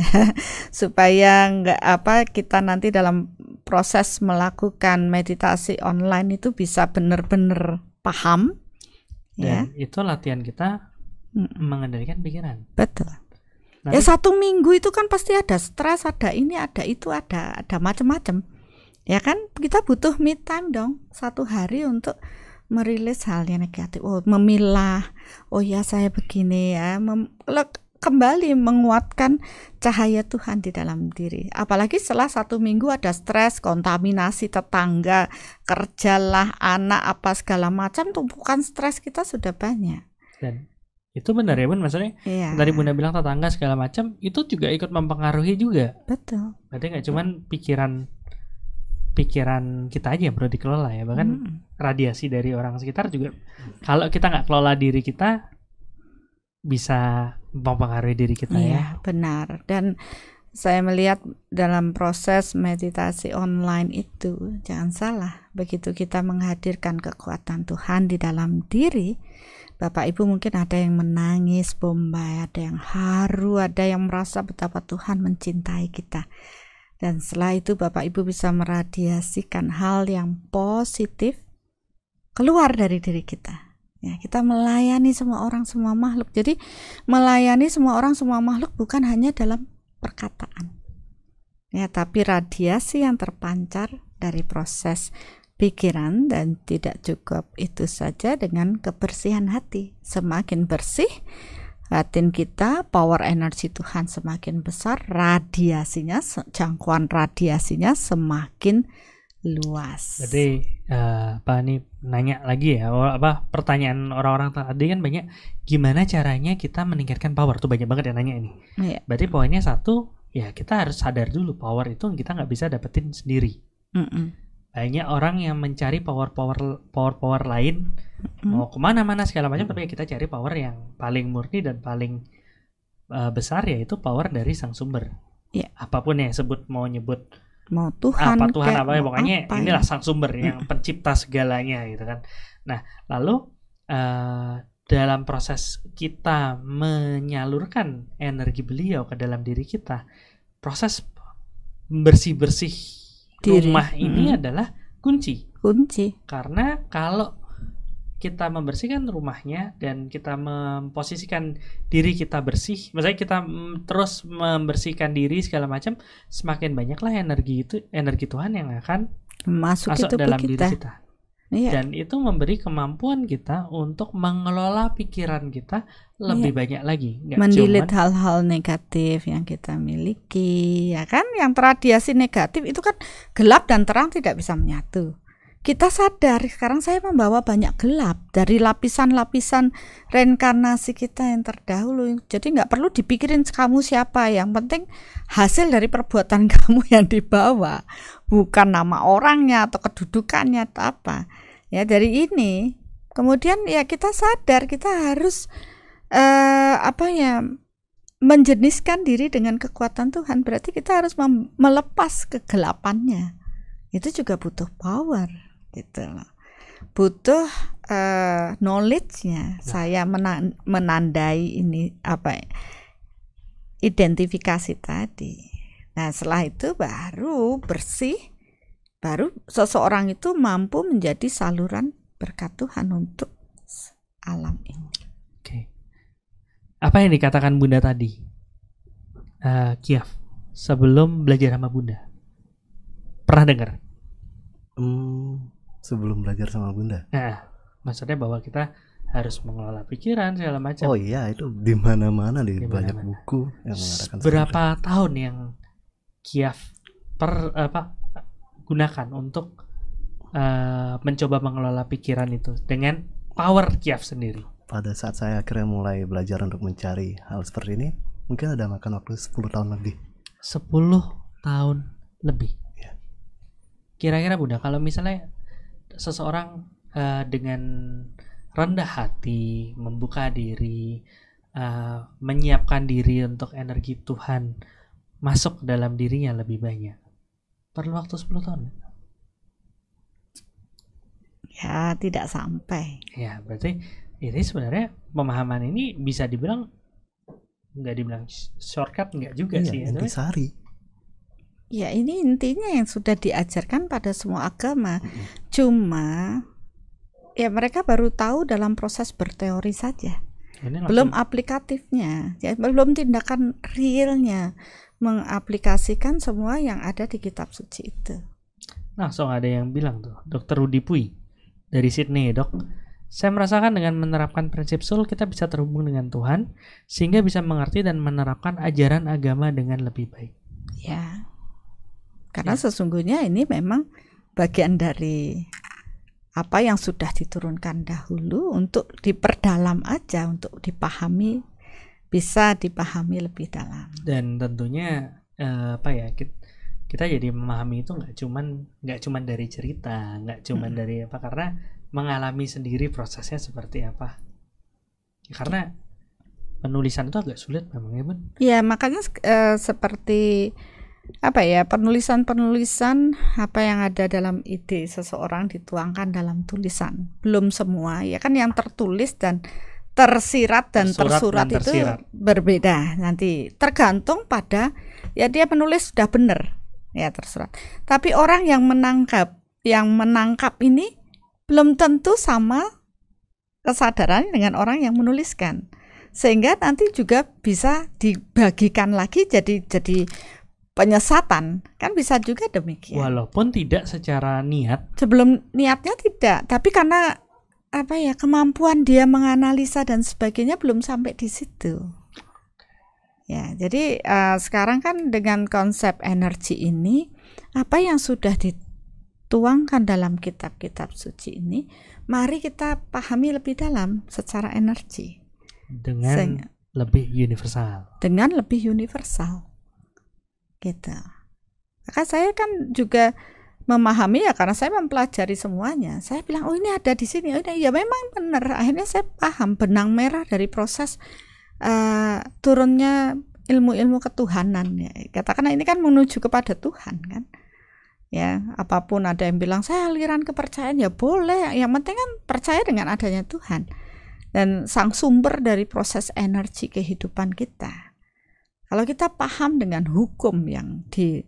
supaya nggak apa kita nanti dalam proses melakukan meditasi online itu bisa benar-benar paham. Dan ya. itu latihan kita mengendalikan pikiran. Betul. Ya, Nanti, ya satu minggu itu kan pasti ada stres, ada ini, ada itu, ada ada macam-macam. Ya kan kita butuh me time dong satu hari untuk merilis hal yang negatif. Oh memilah. Oh ya saya begini ya. Mem kembali menguatkan cahaya Tuhan di dalam diri. Apalagi setelah satu minggu ada stres, kontaminasi tetangga, kerjalah anak apa segala macam, tumpukan stres kita sudah banyak. Dan itu benar ya, Bun. Maksudnya iya. tadi Bunda bilang tetangga segala macam, itu juga ikut mempengaruhi juga. Betul. Berarti nggak cuman pikiran pikiran kita aja yang perlu dikelola ya, bahkan hmm. radiasi dari orang sekitar juga. Kalau kita nggak kelola diri kita, bisa mempengaruhi diri kita ya. ya. benar. Dan saya melihat dalam proses meditasi online itu, jangan salah, begitu kita menghadirkan kekuatan Tuhan di dalam diri, Bapak Ibu mungkin ada yang menangis bombay, ada yang haru, ada yang merasa betapa Tuhan mencintai kita. Dan setelah itu Bapak Ibu bisa meradiasikan hal yang positif keluar dari diri kita Ya, kita melayani semua orang, semua makhluk. Jadi melayani semua orang, semua makhluk bukan hanya dalam perkataan. Ya, tapi radiasi yang terpancar dari proses pikiran dan tidak cukup itu saja dengan kebersihan hati. Semakin bersih batin kita, power energi Tuhan semakin besar, radiasinya jangkauan radiasinya semakin luas. Jadi uh, eh, Pak Anip nanya lagi ya oh, apa pertanyaan orang-orang tadi kan banyak gimana caranya kita meningkatkan power tuh banyak banget yang nanya ini. Yeah. Berarti poinnya satu ya kita harus sadar dulu power itu kita nggak bisa dapetin sendiri. Mm -mm. Banyak orang yang mencari power power power power lain mm -mm. mau kemana-mana segala macam mm -mm. tapi kita cari power yang paling murni dan paling uh, besar yaitu power dari sang sumber. Yeah. Apapun yang sebut mau nyebut mau Tuhan apa Tuhan apa ya pokoknya apa, inilah ya? sang sumber ya, yang pencipta segalanya gitu kan nah lalu uh, dalam proses kita menyalurkan energi beliau ke dalam diri kita proses bersih bersih diri. rumah ini hmm. adalah kunci kunci karena kalau kita membersihkan rumahnya dan kita memposisikan diri kita bersih, maksudnya kita mm, terus membersihkan diri segala macam, semakin banyaklah energi itu energi Tuhan yang akan masuk, masuk itu dalam kita. diri kita. Iya. Dan itu memberi kemampuan kita untuk mengelola pikiran kita lebih iya. banyak lagi. Mendilit hal-hal negatif yang kita miliki, ya kan? Yang teradiasi negatif itu kan gelap dan terang tidak bisa menyatu kita sadar sekarang saya membawa banyak gelap dari lapisan-lapisan reinkarnasi kita yang terdahulu jadi nggak perlu dipikirin kamu siapa yang penting hasil dari perbuatan kamu yang dibawa bukan nama orangnya atau kedudukannya atau apa ya dari ini kemudian ya kita sadar kita harus eh, apa ya menjeniskan diri dengan kekuatan Tuhan berarti kita harus melepas kegelapannya itu juga butuh power gitu loh butuh uh, knowledge-nya ya. saya menandai ini apa ya, identifikasi tadi nah setelah itu baru bersih baru seseorang itu mampu menjadi saluran berkat Tuhan untuk alam ini oke apa yang dikatakan bunda tadi uh, Kiaf sebelum belajar sama bunda pernah dengar hmm sebelum belajar sama Bunda. Nah, maksudnya bahwa kita harus mengelola pikiran segala macam. Oh iya, itu di mana-mana di banyak buku yang mengarahkan. Berapa tahun yang Kiaf per apa gunakan untuk uh, mencoba mengelola pikiran itu dengan power Kiaf sendiri. Pada saat saya akhirnya mulai belajar untuk mencari hal seperti ini, mungkin ada makan waktu 10 tahun lebih. 10 tahun lebih. Iya. Kira-kira Bunda, kalau misalnya seseorang uh, dengan rendah hati, membuka diri, uh, menyiapkan diri untuk energi Tuhan masuk dalam dirinya lebih banyak. Perlu waktu 10 tahun. Ya, tidak sampai. Ya, berarti ini sebenarnya pemahaman ini bisa dibilang nggak dibilang shortcut nggak juga iya, sih. Ya, Intisari. Ya, ini intinya yang sudah diajarkan pada semua agama. Hmm. Cuma ya mereka baru tahu dalam proses berteori saja. Ini langsung... Belum aplikatifnya, ya, belum tindakan realnya mengaplikasikan semua yang ada di kitab suci itu. Nah Langsung ada yang bilang tuh, Dokter Rudi Pui dari Sydney, Dok. Saya merasakan dengan menerapkan prinsip sul kita bisa terhubung dengan Tuhan sehingga bisa mengerti dan menerapkan ajaran agama dengan lebih baik. Ya, karena ya. sesungguhnya ini memang bagian dari apa yang sudah diturunkan dahulu untuk diperdalam aja untuk dipahami bisa dipahami lebih dalam. Dan tentunya eh, apa ya kita, jadi memahami itu nggak cuman nggak cuman dari cerita, nggak cuman hmm. dari apa karena mengalami sendiri prosesnya seperti apa. karena penulisan itu agak sulit memang ya, Bun. Iya, makanya eh, seperti apa ya penulisan-penulisan apa yang ada dalam ide seseorang dituangkan dalam tulisan belum semua ya kan yang tertulis dan tersirat dan tersurat, tersurat dan itu tersirat. berbeda nanti tergantung pada ya dia penulis sudah benar ya tersurat tapi orang yang menangkap yang menangkap ini belum tentu sama kesadaran dengan orang yang menuliskan sehingga nanti juga bisa dibagikan lagi jadi jadi penyesatan kan bisa juga demikian walaupun tidak secara niat sebelum niatnya tidak tapi karena apa ya kemampuan dia menganalisa dan sebagainya belum sampai di situ ya jadi uh, sekarang kan dengan konsep energi ini apa yang sudah dituangkan dalam kitab-kitab suci ini mari kita pahami lebih dalam secara energi dengan Sehingga, lebih universal dengan lebih universal gitu Maka saya kan juga memahami ya karena saya mempelajari semuanya. Saya bilang oh ini ada di sini, oh ini ya memang benar. Akhirnya saya paham benang merah dari proses uh, turunnya ilmu-ilmu ketuhanan ya. Katakanlah ini kan menuju kepada Tuhan kan. Ya, apapun ada yang bilang saya aliran kepercayaan ya boleh. Yang penting kan percaya dengan adanya Tuhan dan sang sumber dari proses energi kehidupan kita kalau kita paham dengan hukum yang di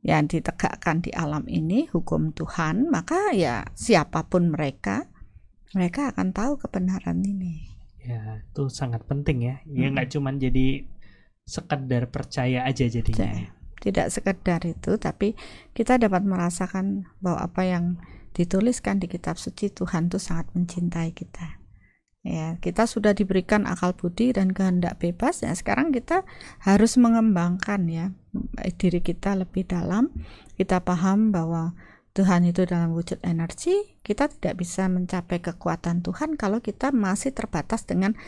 yang ditegakkan di alam ini, hukum Tuhan, maka ya siapapun mereka, mereka akan tahu kebenaran ini. Ya, itu sangat penting ya. Ya nggak cuma jadi sekedar percaya aja jadinya. tidak sekedar itu, tapi kita dapat merasakan bahwa apa yang dituliskan di kitab suci Tuhan itu sangat mencintai kita ya kita sudah diberikan akal budi dan kehendak bebas ya sekarang kita harus mengembangkan ya diri kita lebih dalam kita paham bahwa Tuhan itu dalam wujud energi kita tidak bisa mencapai kekuatan Tuhan kalau kita masih terbatas dengan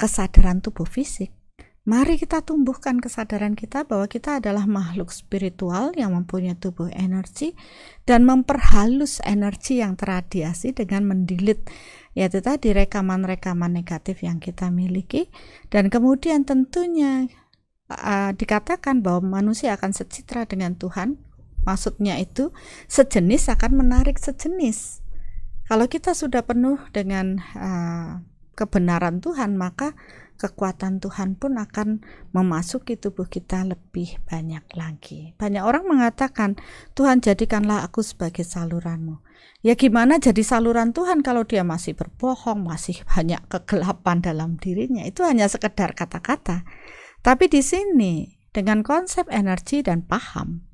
kesadaran tubuh fisik Mari kita tumbuhkan kesadaran kita bahwa kita adalah makhluk spiritual yang mempunyai tubuh energi dan memperhalus energi yang teradiasi dengan mendilit yaitu tadi rekaman-rekaman negatif yang kita miliki dan kemudian tentunya uh, dikatakan bahwa manusia akan secitra dengan Tuhan maksudnya itu sejenis akan menarik sejenis kalau kita sudah penuh dengan uh, kebenaran Tuhan maka kekuatan Tuhan pun akan memasuki tubuh kita lebih banyak lagi. Banyak orang mengatakan, Tuhan jadikanlah aku sebagai saluranmu. Ya gimana jadi saluran Tuhan kalau dia masih berbohong, masih banyak kegelapan dalam dirinya. Itu hanya sekedar kata-kata. Tapi di sini, dengan konsep energi dan paham,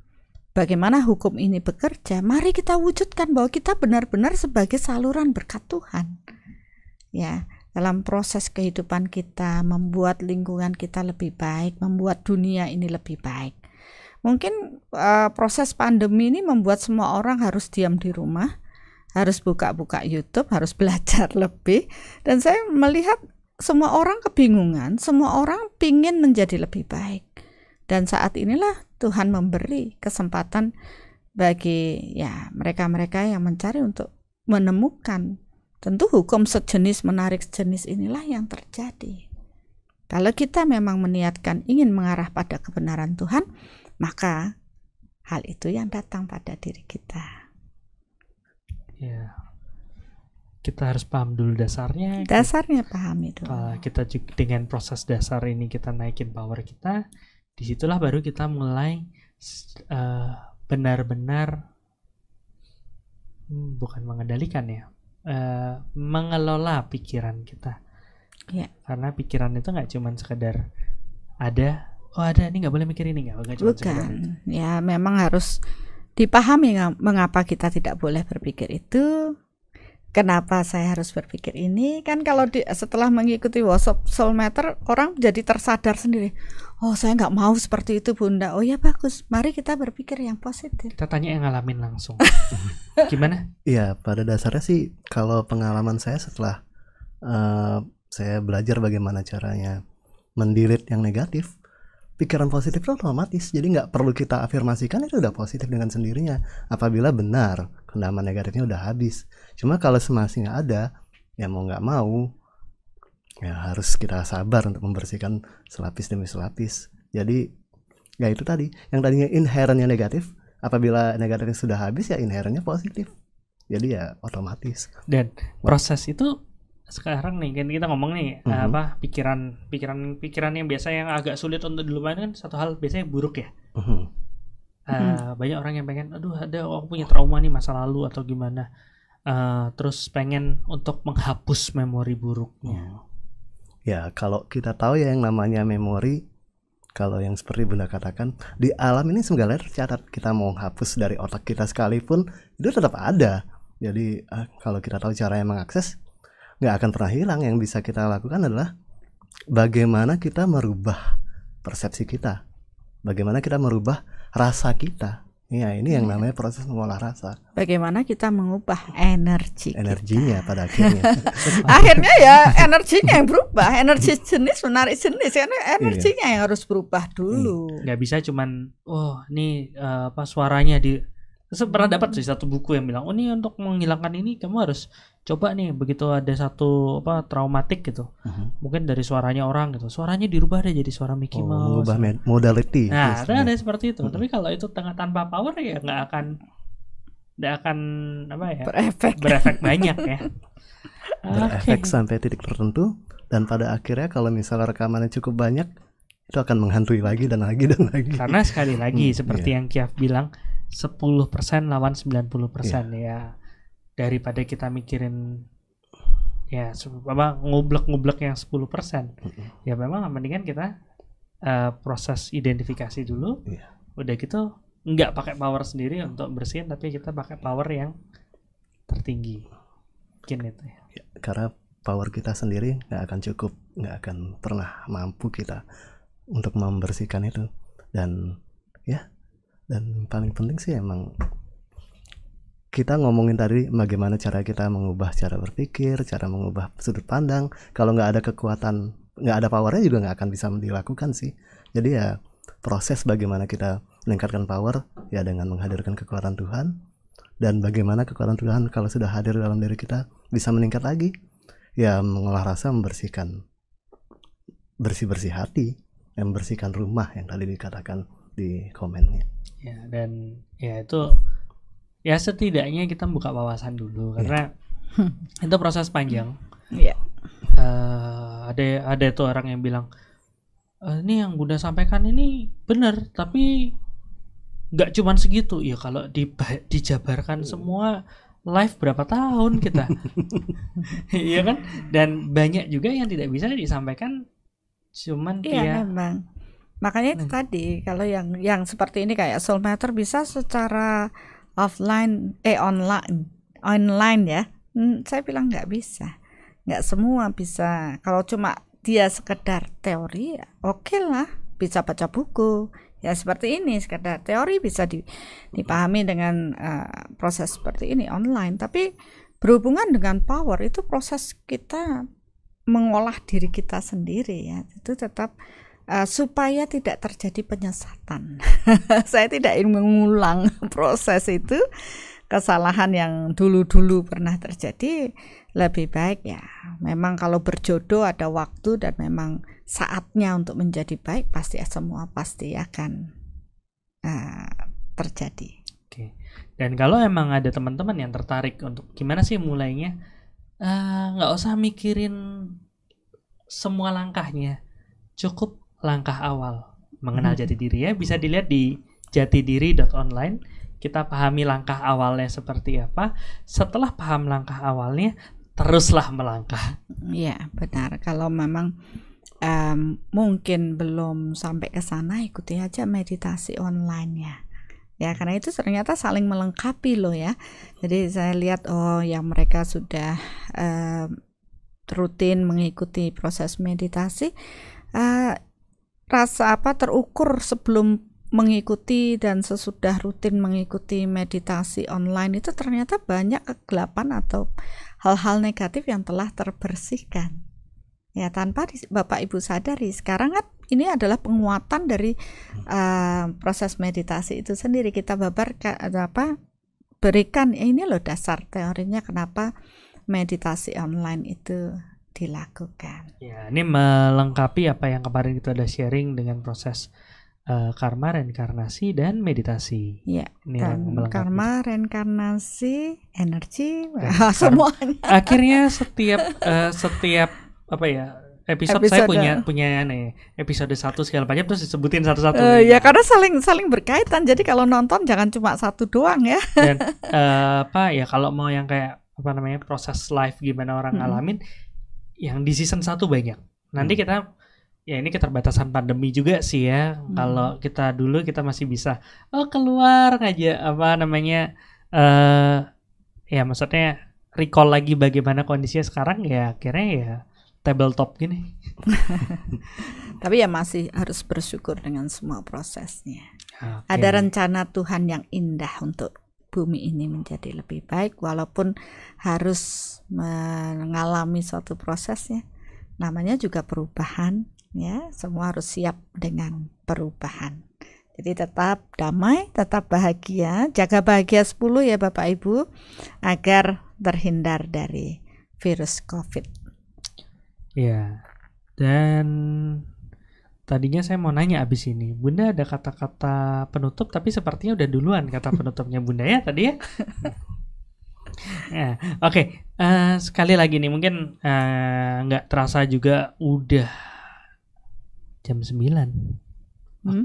bagaimana hukum ini bekerja, mari kita wujudkan bahwa kita benar-benar sebagai saluran berkat Tuhan. Ya, dalam proses kehidupan kita, membuat lingkungan kita lebih baik, membuat dunia ini lebih baik. Mungkin uh, proses pandemi ini membuat semua orang harus diam di rumah, harus buka-buka YouTube, harus belajar lebih. Dan saya melihat semua orang kebingungan, semua orang pingin menjadi lebih baik. Dan saat inilah Tuhan memberi kesempatan bagi ya mereka-mereka yang mencari untuk menemukan Tentu hukum sejenis menarik sejenis inilah yang terjadi. Kalau kita memang meniatkan ingin mengarah pada kebenaran Tuhan, maka hal itu yang datang pada diri kita. Ya, kita harus paham dulu dasarnya. Dasarnya kita, paham itu. Kita juga dengan proses dasar ini kita naikin power kita, disitulah baru kita mulai eh, benar-benar uh, hmm, bukan mengendalikan ya, uh, mengelola pikiran kita. Ya. Karena pikiran itu nggak cuman sekedar ada, oh ada ini nggak boleh mikir ini nggak, oh, Bukan. Sekedar Ya memang harus dipahami mengapa kita tidak boleh berpikir itu Kenapa saya harus berpikir ini? Kan kalau di, setelah mengikuti WhatsApp Soulmater, orang jadi tersadar sendiri. Oh, saya nggak mau seperti itu, Bunda. Oh ya bagus. Mari kita berpikir yang positif. Kita tanya yang ngalamin langsung. Gimana? Iya, pada dasarnya sih kalau pengalaman saya setelah uh, saya belajar bagaimana caranya mendirit yang negatif, pikiran positif itu otomatis jadi nggak perlu kita afirmasikan itu udah positif dengan sendirinya apabila benar kendaman negatifnya udah habis cuma kalau semasih nggak ada ya mau nggak mau ya harus kita sabar untuk membersihkan selapis demi selapis jadi ya itu tadi yang tadinya inherentnya negatif apabila negatifnya sudah habis ya inherentnya positif jadi ya otomatis dan proses itu sekarang nih kan kita ngomong nih mm -hmm. apa pikiran pikiran pikiran yang biasa yang agak sulit untuk dilupakan kan satu hal biasanya buruk ya mm -hmm. uh, banyak orang yang pengen aduh ada aku punya trauma nih masa lalu atau gimana uh, terus pengen untuk menghapus memori buruknya mm. ya kalau kita tahu ya yang namanya memori kalau yang seperti bunda katakan di alam ini segala tercatat kita mau hapus dari otak kita sekalipun itu tetap ada jadi uh, kalau kita tahu cara yang mengakses nggak akan pernah hilang yang bisa kita lakukan adalah bagaimana kita merubah persepsi kita bagaimana kita merubah rasa kita Iya, ini yang iya. namanya proses mengolah rasa. Bagaimana kita mengubah energi? Energinya kita. pada akhirnya. akhirnya ya energinya yang berubah, energi jenis menarik jenis energinya iya. yang harus berubah dulu. Gak bisa cuman, oh nih eh, uh, apa suaranya di Terus pernah hmm. dapat sih satu buku yang bilang, oh ini untuk menghilangkan ini kamu harus coba nih begitu ada satu apa traumatik gitu, uh-huh. mungkin dari suaranya orang gitu, suaranya dirubah deh jadi suara Mickey oh, Mouse. Mengubah med- modality. Nah, yes, ada, ada seperti itu. Uh-huh. Tapi kalau itu tengah tanpa power ya nggak akan nggak akan apa ya? Berefek. Berefek banyak ya. berefek okay. sampai titik tertentu dan pada akhirnya kalau misalnya rekamannya cukup banyak itu akan menghantui lagi dan lagi dan lagi. Karena sekali lagi hmm, seperti yeah. yang Kiaf bilang 10% lawan 90% yeah. Iya. ya daripada kita mikirin ya apa ngublek-ngublek yang 10%. Mm -hmm. Ya memang mendingan kita uh, proses identifikasi dulu. Yeah. Udah gitu nggak pakai power sendiri untuk bersihin tapi kita pakai power yang tertinggi. Mungkin itu ya. ya karena power kita sendiri nggak akan cukup, nggak akan pernah mampu kita untuk membersihkan itu dan ya dan paling penting sih emang kita ngomongin tadi bagaimana cara kita mengubah cara berpikir cara mengubah sudut pandang kalau nggak ada kekuatan nggak ada powernya juga nggak akan bisa dilakukan sih jadi ya proses bagaimana kita meningkatkan power ya dengan menghadirkan kekuatan Tuhan dan bagaimana kekuatan Tuhan kalau sudah hadir dalam diri kita bisa meningkat lagi ya mengolah rasa membersihkan bersih bersih hati membersihkan rumah yang tadi dikatakan di komennya. Ya dan ya itu ya setidaknya kita buka wawasan dulu ya. karena itu proses panjang. Iya. Uh, ada ada tuh orang yang bilang e, ini yang Bunda sampaikan ini benar tapi nggak cuma segitu ya kalau di, dijabarkan oh. semua live berapa tahun kita iya kan dan banyak juga yang tidak bisa disampaikan cuman iya, dia memang makanya itu hmm. tadi kalau yang yang seperti ini kayak soul matter bisa secara offline eh online online ya hmm, saya bilang nggak bisa nggak semua bisa kalau cuma dia sekedar teori ya oke okay lah bisa baca buku ya seperti ini sekedar teori bisa dipahami dengan uh, proses seperti ini online tapi berhubungan dengan power itu proses kita mengolah diri kita sendiri ya itu tetap Eh, supaya tidak terjadi penyesatan. Saya tidak ingin mengulang proses itu kesalahan yang dulu-dulu pernah terjadi lebih baik ya memang kalau berjodoh ada waktu dan memang saatnya untuk menjadi baik pasti ya, semua pasti akan uh, terjadi. Oke. Dan kalau emang ada teman-teman yang tertarik untuk gimana sih mulainya eh, nggak uh, usah mikirin semua langkahnya cukup langkah awal mengenal hmm. jati diri ya bisa dilihat di online kita pahami langkah awalnya seperti apa setelah paham langkah awalnya teruslah melangkah ya benar kalau memang um, mungkin belum sampai ke sana ikuti aja meditasi online ya ya karena itu ternyata saling melengkapi loh ya jadi saya lihat oh yang mereka sudah um, rutin mengikuti proses meditasi uh, rasa apa terukur sebelum mengikuti dan sesudah rutin mengikuti meditasi online itu ternyata banyak kegelapan atau hal-hal negatif yang telah terbersihkan. Ya, tanpa Bapak Ibu sadari, sekarang kan ini adalah penguatan dari uh, proses meditasi itu sendiri kita babarkan apa berikan ya ini loh dasar teorinya kenapa meditasi online itu dilakukan. Ya, ini melengkapi apa yang kemarin kita ada sharing dengan proses uh, karma, reinkarnasi dan meditasi. ya Ini kan, karma, reinkarnasi, energi, wah, semuanya. Akhirnya setiap uh, setiap apa ya? Episode, episode saya punya punya nih episode satu segala macam terus disebutin satu-satu. Uh, ya iya. karena saling saling berkaitan. Jadi kalau nonton jangan cuma satu doang ya. Dan uh, apa ya kalau mau yang kayak apa namanya proses live gimana orang hmm. ngalamin yang di season satu banyak. Nanti hmm. kita ya ini keterbatasan pandemi juga sih ya. Hmm. Kalau kita dulu kita masih bisa oh keluar aja apa namanya eh uh, ya maksudnya recall lagi bagaimana kondisinya sekarang ya akhirnya ya table top gini. Tapi ya masih harus bersyukur dengan semua prosesnya. Okay. Ada rencana Tuhan yang indah untuk bumi ini menjadi lebih baik walaupun harus mengalami suatu prosesnya namanya juga perubahan ya semua harus siap dengan perubahan jadi tetap damai tetap bahagia jaga bahagia 10 ya Bapak Ibu agar terhindar dari virus COVID ya dan Tadinya saya mau nanya abis ini, Bunda ada kata-kata penutup tapi sepertinya udah duluan kata penutupnya Bunda ya tadi ya. nah, Oke, okay. uh, eh, sekali lagi nih mungkin eh, nggak uh, terasa juga udah jam 9 hmm?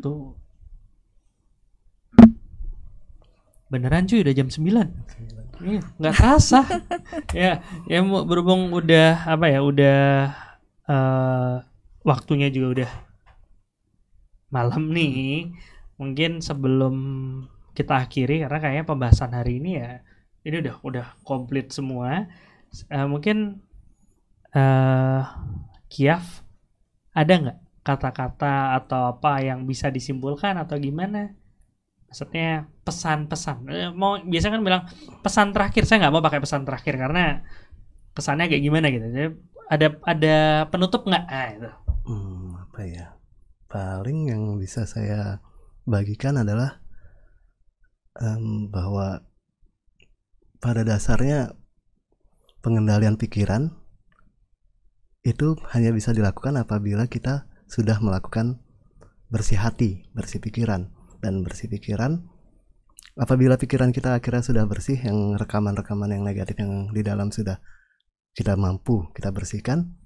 beneran cuy udah jam 9 iya, nggak terasa ya ya berhubung udah apa ya udah uh, waktunya juga udah malam nih hmm. mungkin sebelum kita akhiri karena kayaknya pembahasan hari ini ya ini udah udah komplit semua uh, mungkin uh, Kiaf ada nggak kata-kata atau apa yang bisa disimpulkan atau gimana maksudnya pesan-pesan eh, mau biasa kan bilang pesan terakhir saya nggak mau pakai pesan terakhir karena kesannya kayak gimana gitu jadi ada ada penutup nggak ah, itu. Hmm, apa ya paling yang bisa saya bagikan adalah um, bahwa pada dasarnya pengendalian pikiran itu hanya bisa dilakukan apabila kita sudah melakukan bersih hati, bersih pikiran dan bersih pikiran apabila pikiran kita akhirnya sudah bersih yang rekaman-rekaman yang negatif yang di dalam sudah kita mampu kita bersihkan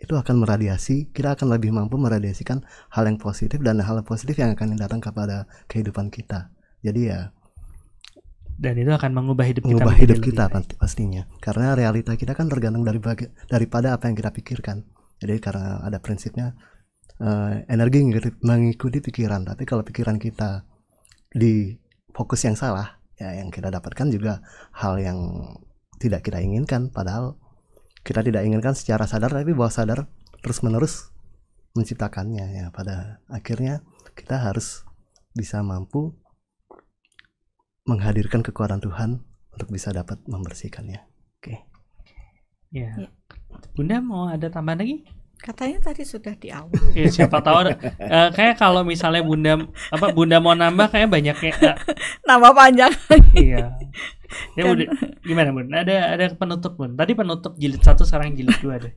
itu akan meradiasi, kita akan lebih mampu meradiasikan hal yang positif dan hal positif yang akan datang kepada kehidupan kita. Jadi ya dan itu akan mengubah hidup kita. Mengubah hidup kita baik. pastinya. Karena realita kita kan tergantung dari baga daripada apa yang kita pikirkan. Jadi karena ada prinsipnya uh, energi mengikuti pikiran, tapi kalau pikiran kita di fokus yang salah, ya yang kita dapatkan juga hal yang tidak kita inginkan padahal kita tidak inginkan secara sadar tapi bawah sadar terus menerus menciptakannya ya pada akhirnya kita harus bisa mampu menghadirkan kekuatan Tuhan untuk bisa dapat membersihkannya oke okay. ya. ya Bunda mau ada tambahan lagi Katanya tadi sudah di awal. Ya, siapa tahu uh, kayak kalau misalnya Bunda apa Bunda mau nambah kayak banyaknya uh, nama panjang. iya. Ya kan Bunda, gimana Bun? Ada ada penutup Bun. Tadi penutup jilid satu sekarang jilid dua ada.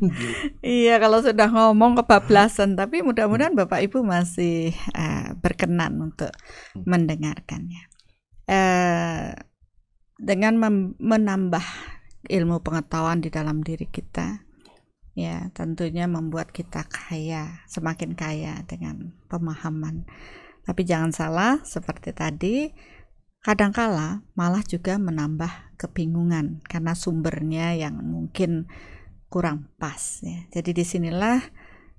iya, kalau sudah ngomong kebablasan tapi mudah-mudahan hmm. Bapak Ibu masih uh, berkenan untuk hmm. mendengarkannya. Uh, dengan menambah ilmu pengetahuan di dalam diri kita ya tentunya membuat kita kaya semakin kaya dengan pemahaman tapi jangan salah seperti tadi kadangkala malah juga menambah kebingungan karena sumbernya yang mungkin kurang pas ya. Jadi disinilah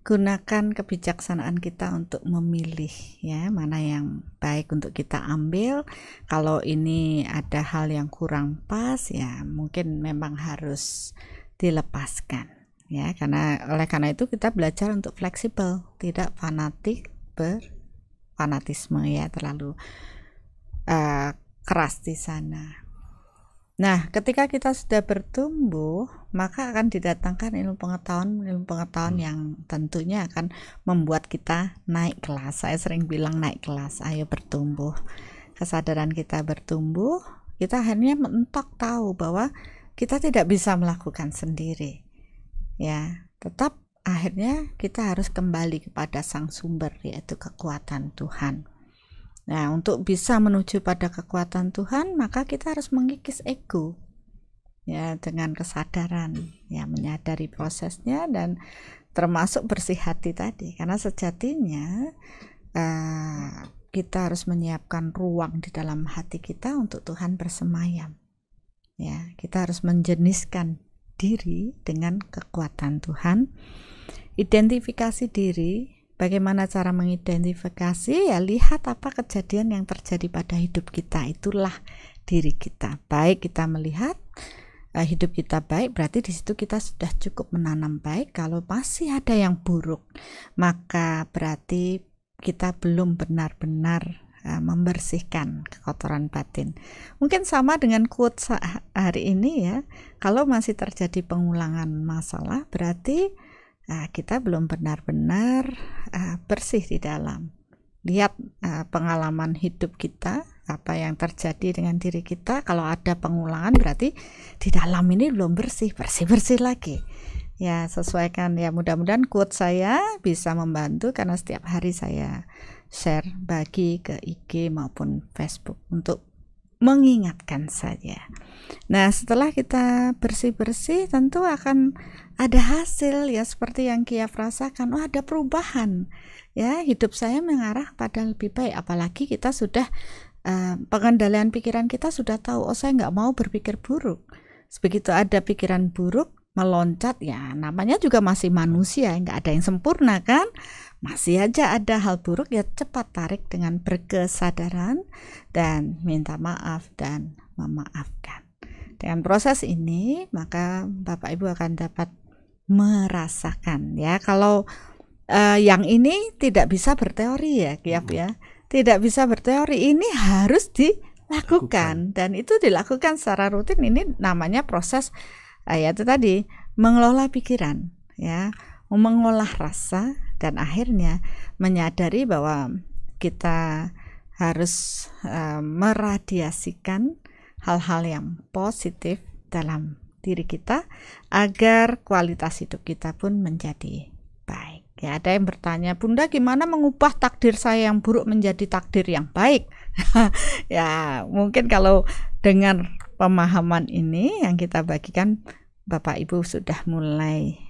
gunakan kebijaksanaan kita untuk memilih ya mana yang baik untuk kita ambil. Kalau ini ada hal yang kurang pas ya mungkin memang harus dilepaskan ya karena oleh karena itu kita belajar untuk fleksibel tidak fanatik berfanatisme ya terlalu uh, keras di sana nah ketika kita sudah bertumbuh maka akan didatangkan ilmu pengetahuan ilmu pengetahuan hmm. yang tentunya akan membuat kita naik kelas saya sering bilang naik kelas ayo bertumbuh kesadaran kita bertumbuh kita hanya mentok tahu bahwa kita tidak bisa melakukan sendiri ya tetap akhirnya kita harus kembali kepada sang sumber yaitu kekuatan Tuhan nah untuk bisa menuju pada kekuatan Tuhan maka kita harus mengikis ego ya dengan kesadaran ya menyadari prosesnya dan termasuk bersih hati tadi karena sejatinya uh, kita harus menyiapkan ruang di dalam hati kita untuk Tuhan bersemayam ya kita harus menjeniskan diri dengan kekuatan Tuhan. Identifikasi diri, bagaimana cara mengidentifikasi? Ya lihat apa kejadian yang terjadi pada hidup kita, itulah diri kita. Baik kita melihat uh, hidup kita baik berarti di situ kita sudah cukup menanam baik kalau masih ada yang buruk maka berarti kita belum benar-benar Eh, membersihkan kekotoran batin. Mungkin sama dengan quotes hari ini ya. Kalau masih terjadi pengulangan masalah, berarti eh, kita belum benar-benar eh, bersih di dalam. Lihat pengalaman hidup kita, apa yang terjadi dengan diri kita. Kalau ada pengulangan, berarti di dalam ini belum bersih, bersih bersih lagi. Ya, sesuaikan ya. Mudah-mudahan quote saya bisa membantu karena setiap hari saya share bagi ke IG maupun Facebook untuk mengingatkan saja. Nah, setelah kita bersih-bersih tentu akan ada hasil ya seperti yang Kia rasakan. Oh, ada perubahan. Ya, hidup saya mengarah pada lebih baik apalagi kita sudah uh, pengendalian pikiran kita sudah tahu oh saya nggak mau berpikir buruk. sebegitu ada pikiran buruk meloncat ya namanya juga masih manusia nggak ada yang sempurna kan masih aja ada hal buruk ya cepat tarik dengan berkesadaran dan minta maaf dan memaafkan. Dengan proses ini maka Bapak Ibu akan dapat merasakan ya kalau uh, yang ini tidak bisa berteori ya Kiap ya. Tidak bisa berteori ini harus dilakukan dan itu dilakukan secara rutin ini namanya proses uh, ya itu tadi mengelola pikiran ya mengolah rasa dan akhirnya menyadari bahwa kita harus uh, meradiasikan hal-hal yang positif dalam diri kita agar kualitas hidup kita pun menjadi baik. Ya, ada yang bertanya, "Bunda, gimana mengubah takdir saya yang buruk menjadi takdir yang baik?" ya, mungkin kalau dengan pemahaman ini yang kita bagikan Bapak Ibu sudah mulai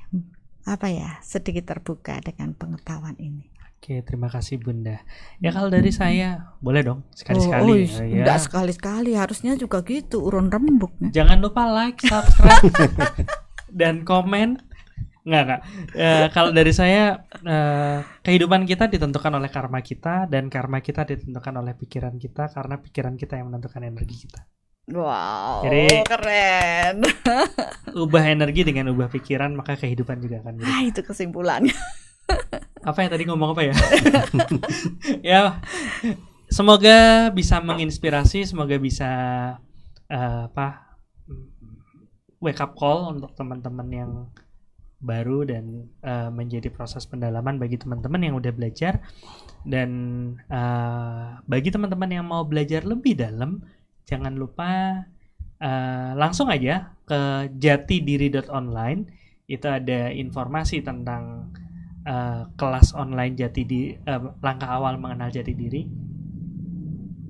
apa ya sedikit terbuka dengan pengetahuan ini. Oke, terima kasih Bunda. Ya kalau dari saya, boleh dong sekali-sekali. Oh, oh, ya. Enggak iya. ya. sekali-sekali, harusnya juga gitu urun rembuk. Jangan lupa like, subscribe, dan komen. Enggak, enggak. E, ya, kalau dari saya, e, kehidupan kita ditentukan oleh karma kita dan karma kita ditentukan oleh pikiran kita karena pikiran kita yang menentukan energi kita. Wow, Jadi, keren. ubah energi dengan ubah pikiran maka kehidupan juga akan berubah. Ah, itu kesimpulannya. apa yang tadi ngomong apa ya? ya, semoga bisa menginspirasi, semoga bisa uh, apa wake up call untuk teman-teman yang baru dan uh, menjadi proses pendalaman bagi teman-teman yang udah belajar dan uh, bagi teman-teman yang mau belajar lebih dalam jangan lupa uh, langsung aja ke jati diri. online. itu ada informasi tentang uh, kelas online jati di uh, langkah awal mengenal jati diri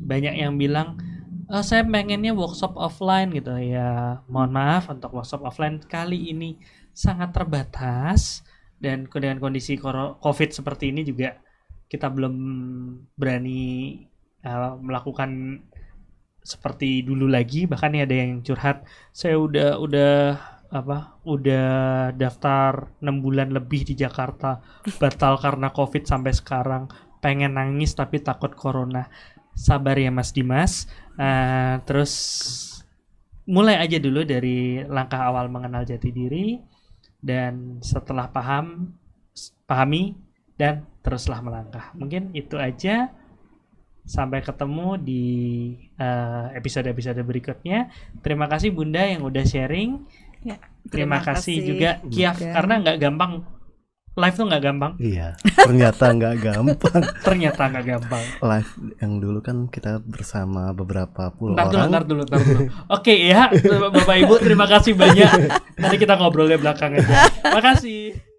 banyak yang bilang oh, saya pengennya workshop offline gitu ya mohon maaf untuk workshop offline kali ini sangat terbatas dan dengan kondisi covid seperti ini juga kita belum berani uh, melakukan seperti dulu lagi bahkan nih ada yang curhat saya udah udah apa udah daftar enam bulan lebih di Jakarta batal karena covid sampai sekarang pengen nangis tapi takut corona sabar ya Mas Dimas uh, terus mulai aja dulu dari langkah awal mengenal jati diri dan setelah paham pahami dan teruslah melangkah mungkin itu aja Sampai ketemu di eh, episode-episode uh, berikutnya. Terima kasih Bunda yang udah sharing. Ya, terima, terima kasih, kasih juga Kiaf karena nggak gampang live tuh nggak gampang. Iya, ternyata nggak gampang. ternyata nggak gampang. Live yang dulu kan kita bersama beberapa puluh ntar orang. Ntar dulu, ntar dulu, dulu. Oke ya, Bapak Ibu terima kasih banyak. Nanti kita ngobrol ngobrolnya belakangan. kasih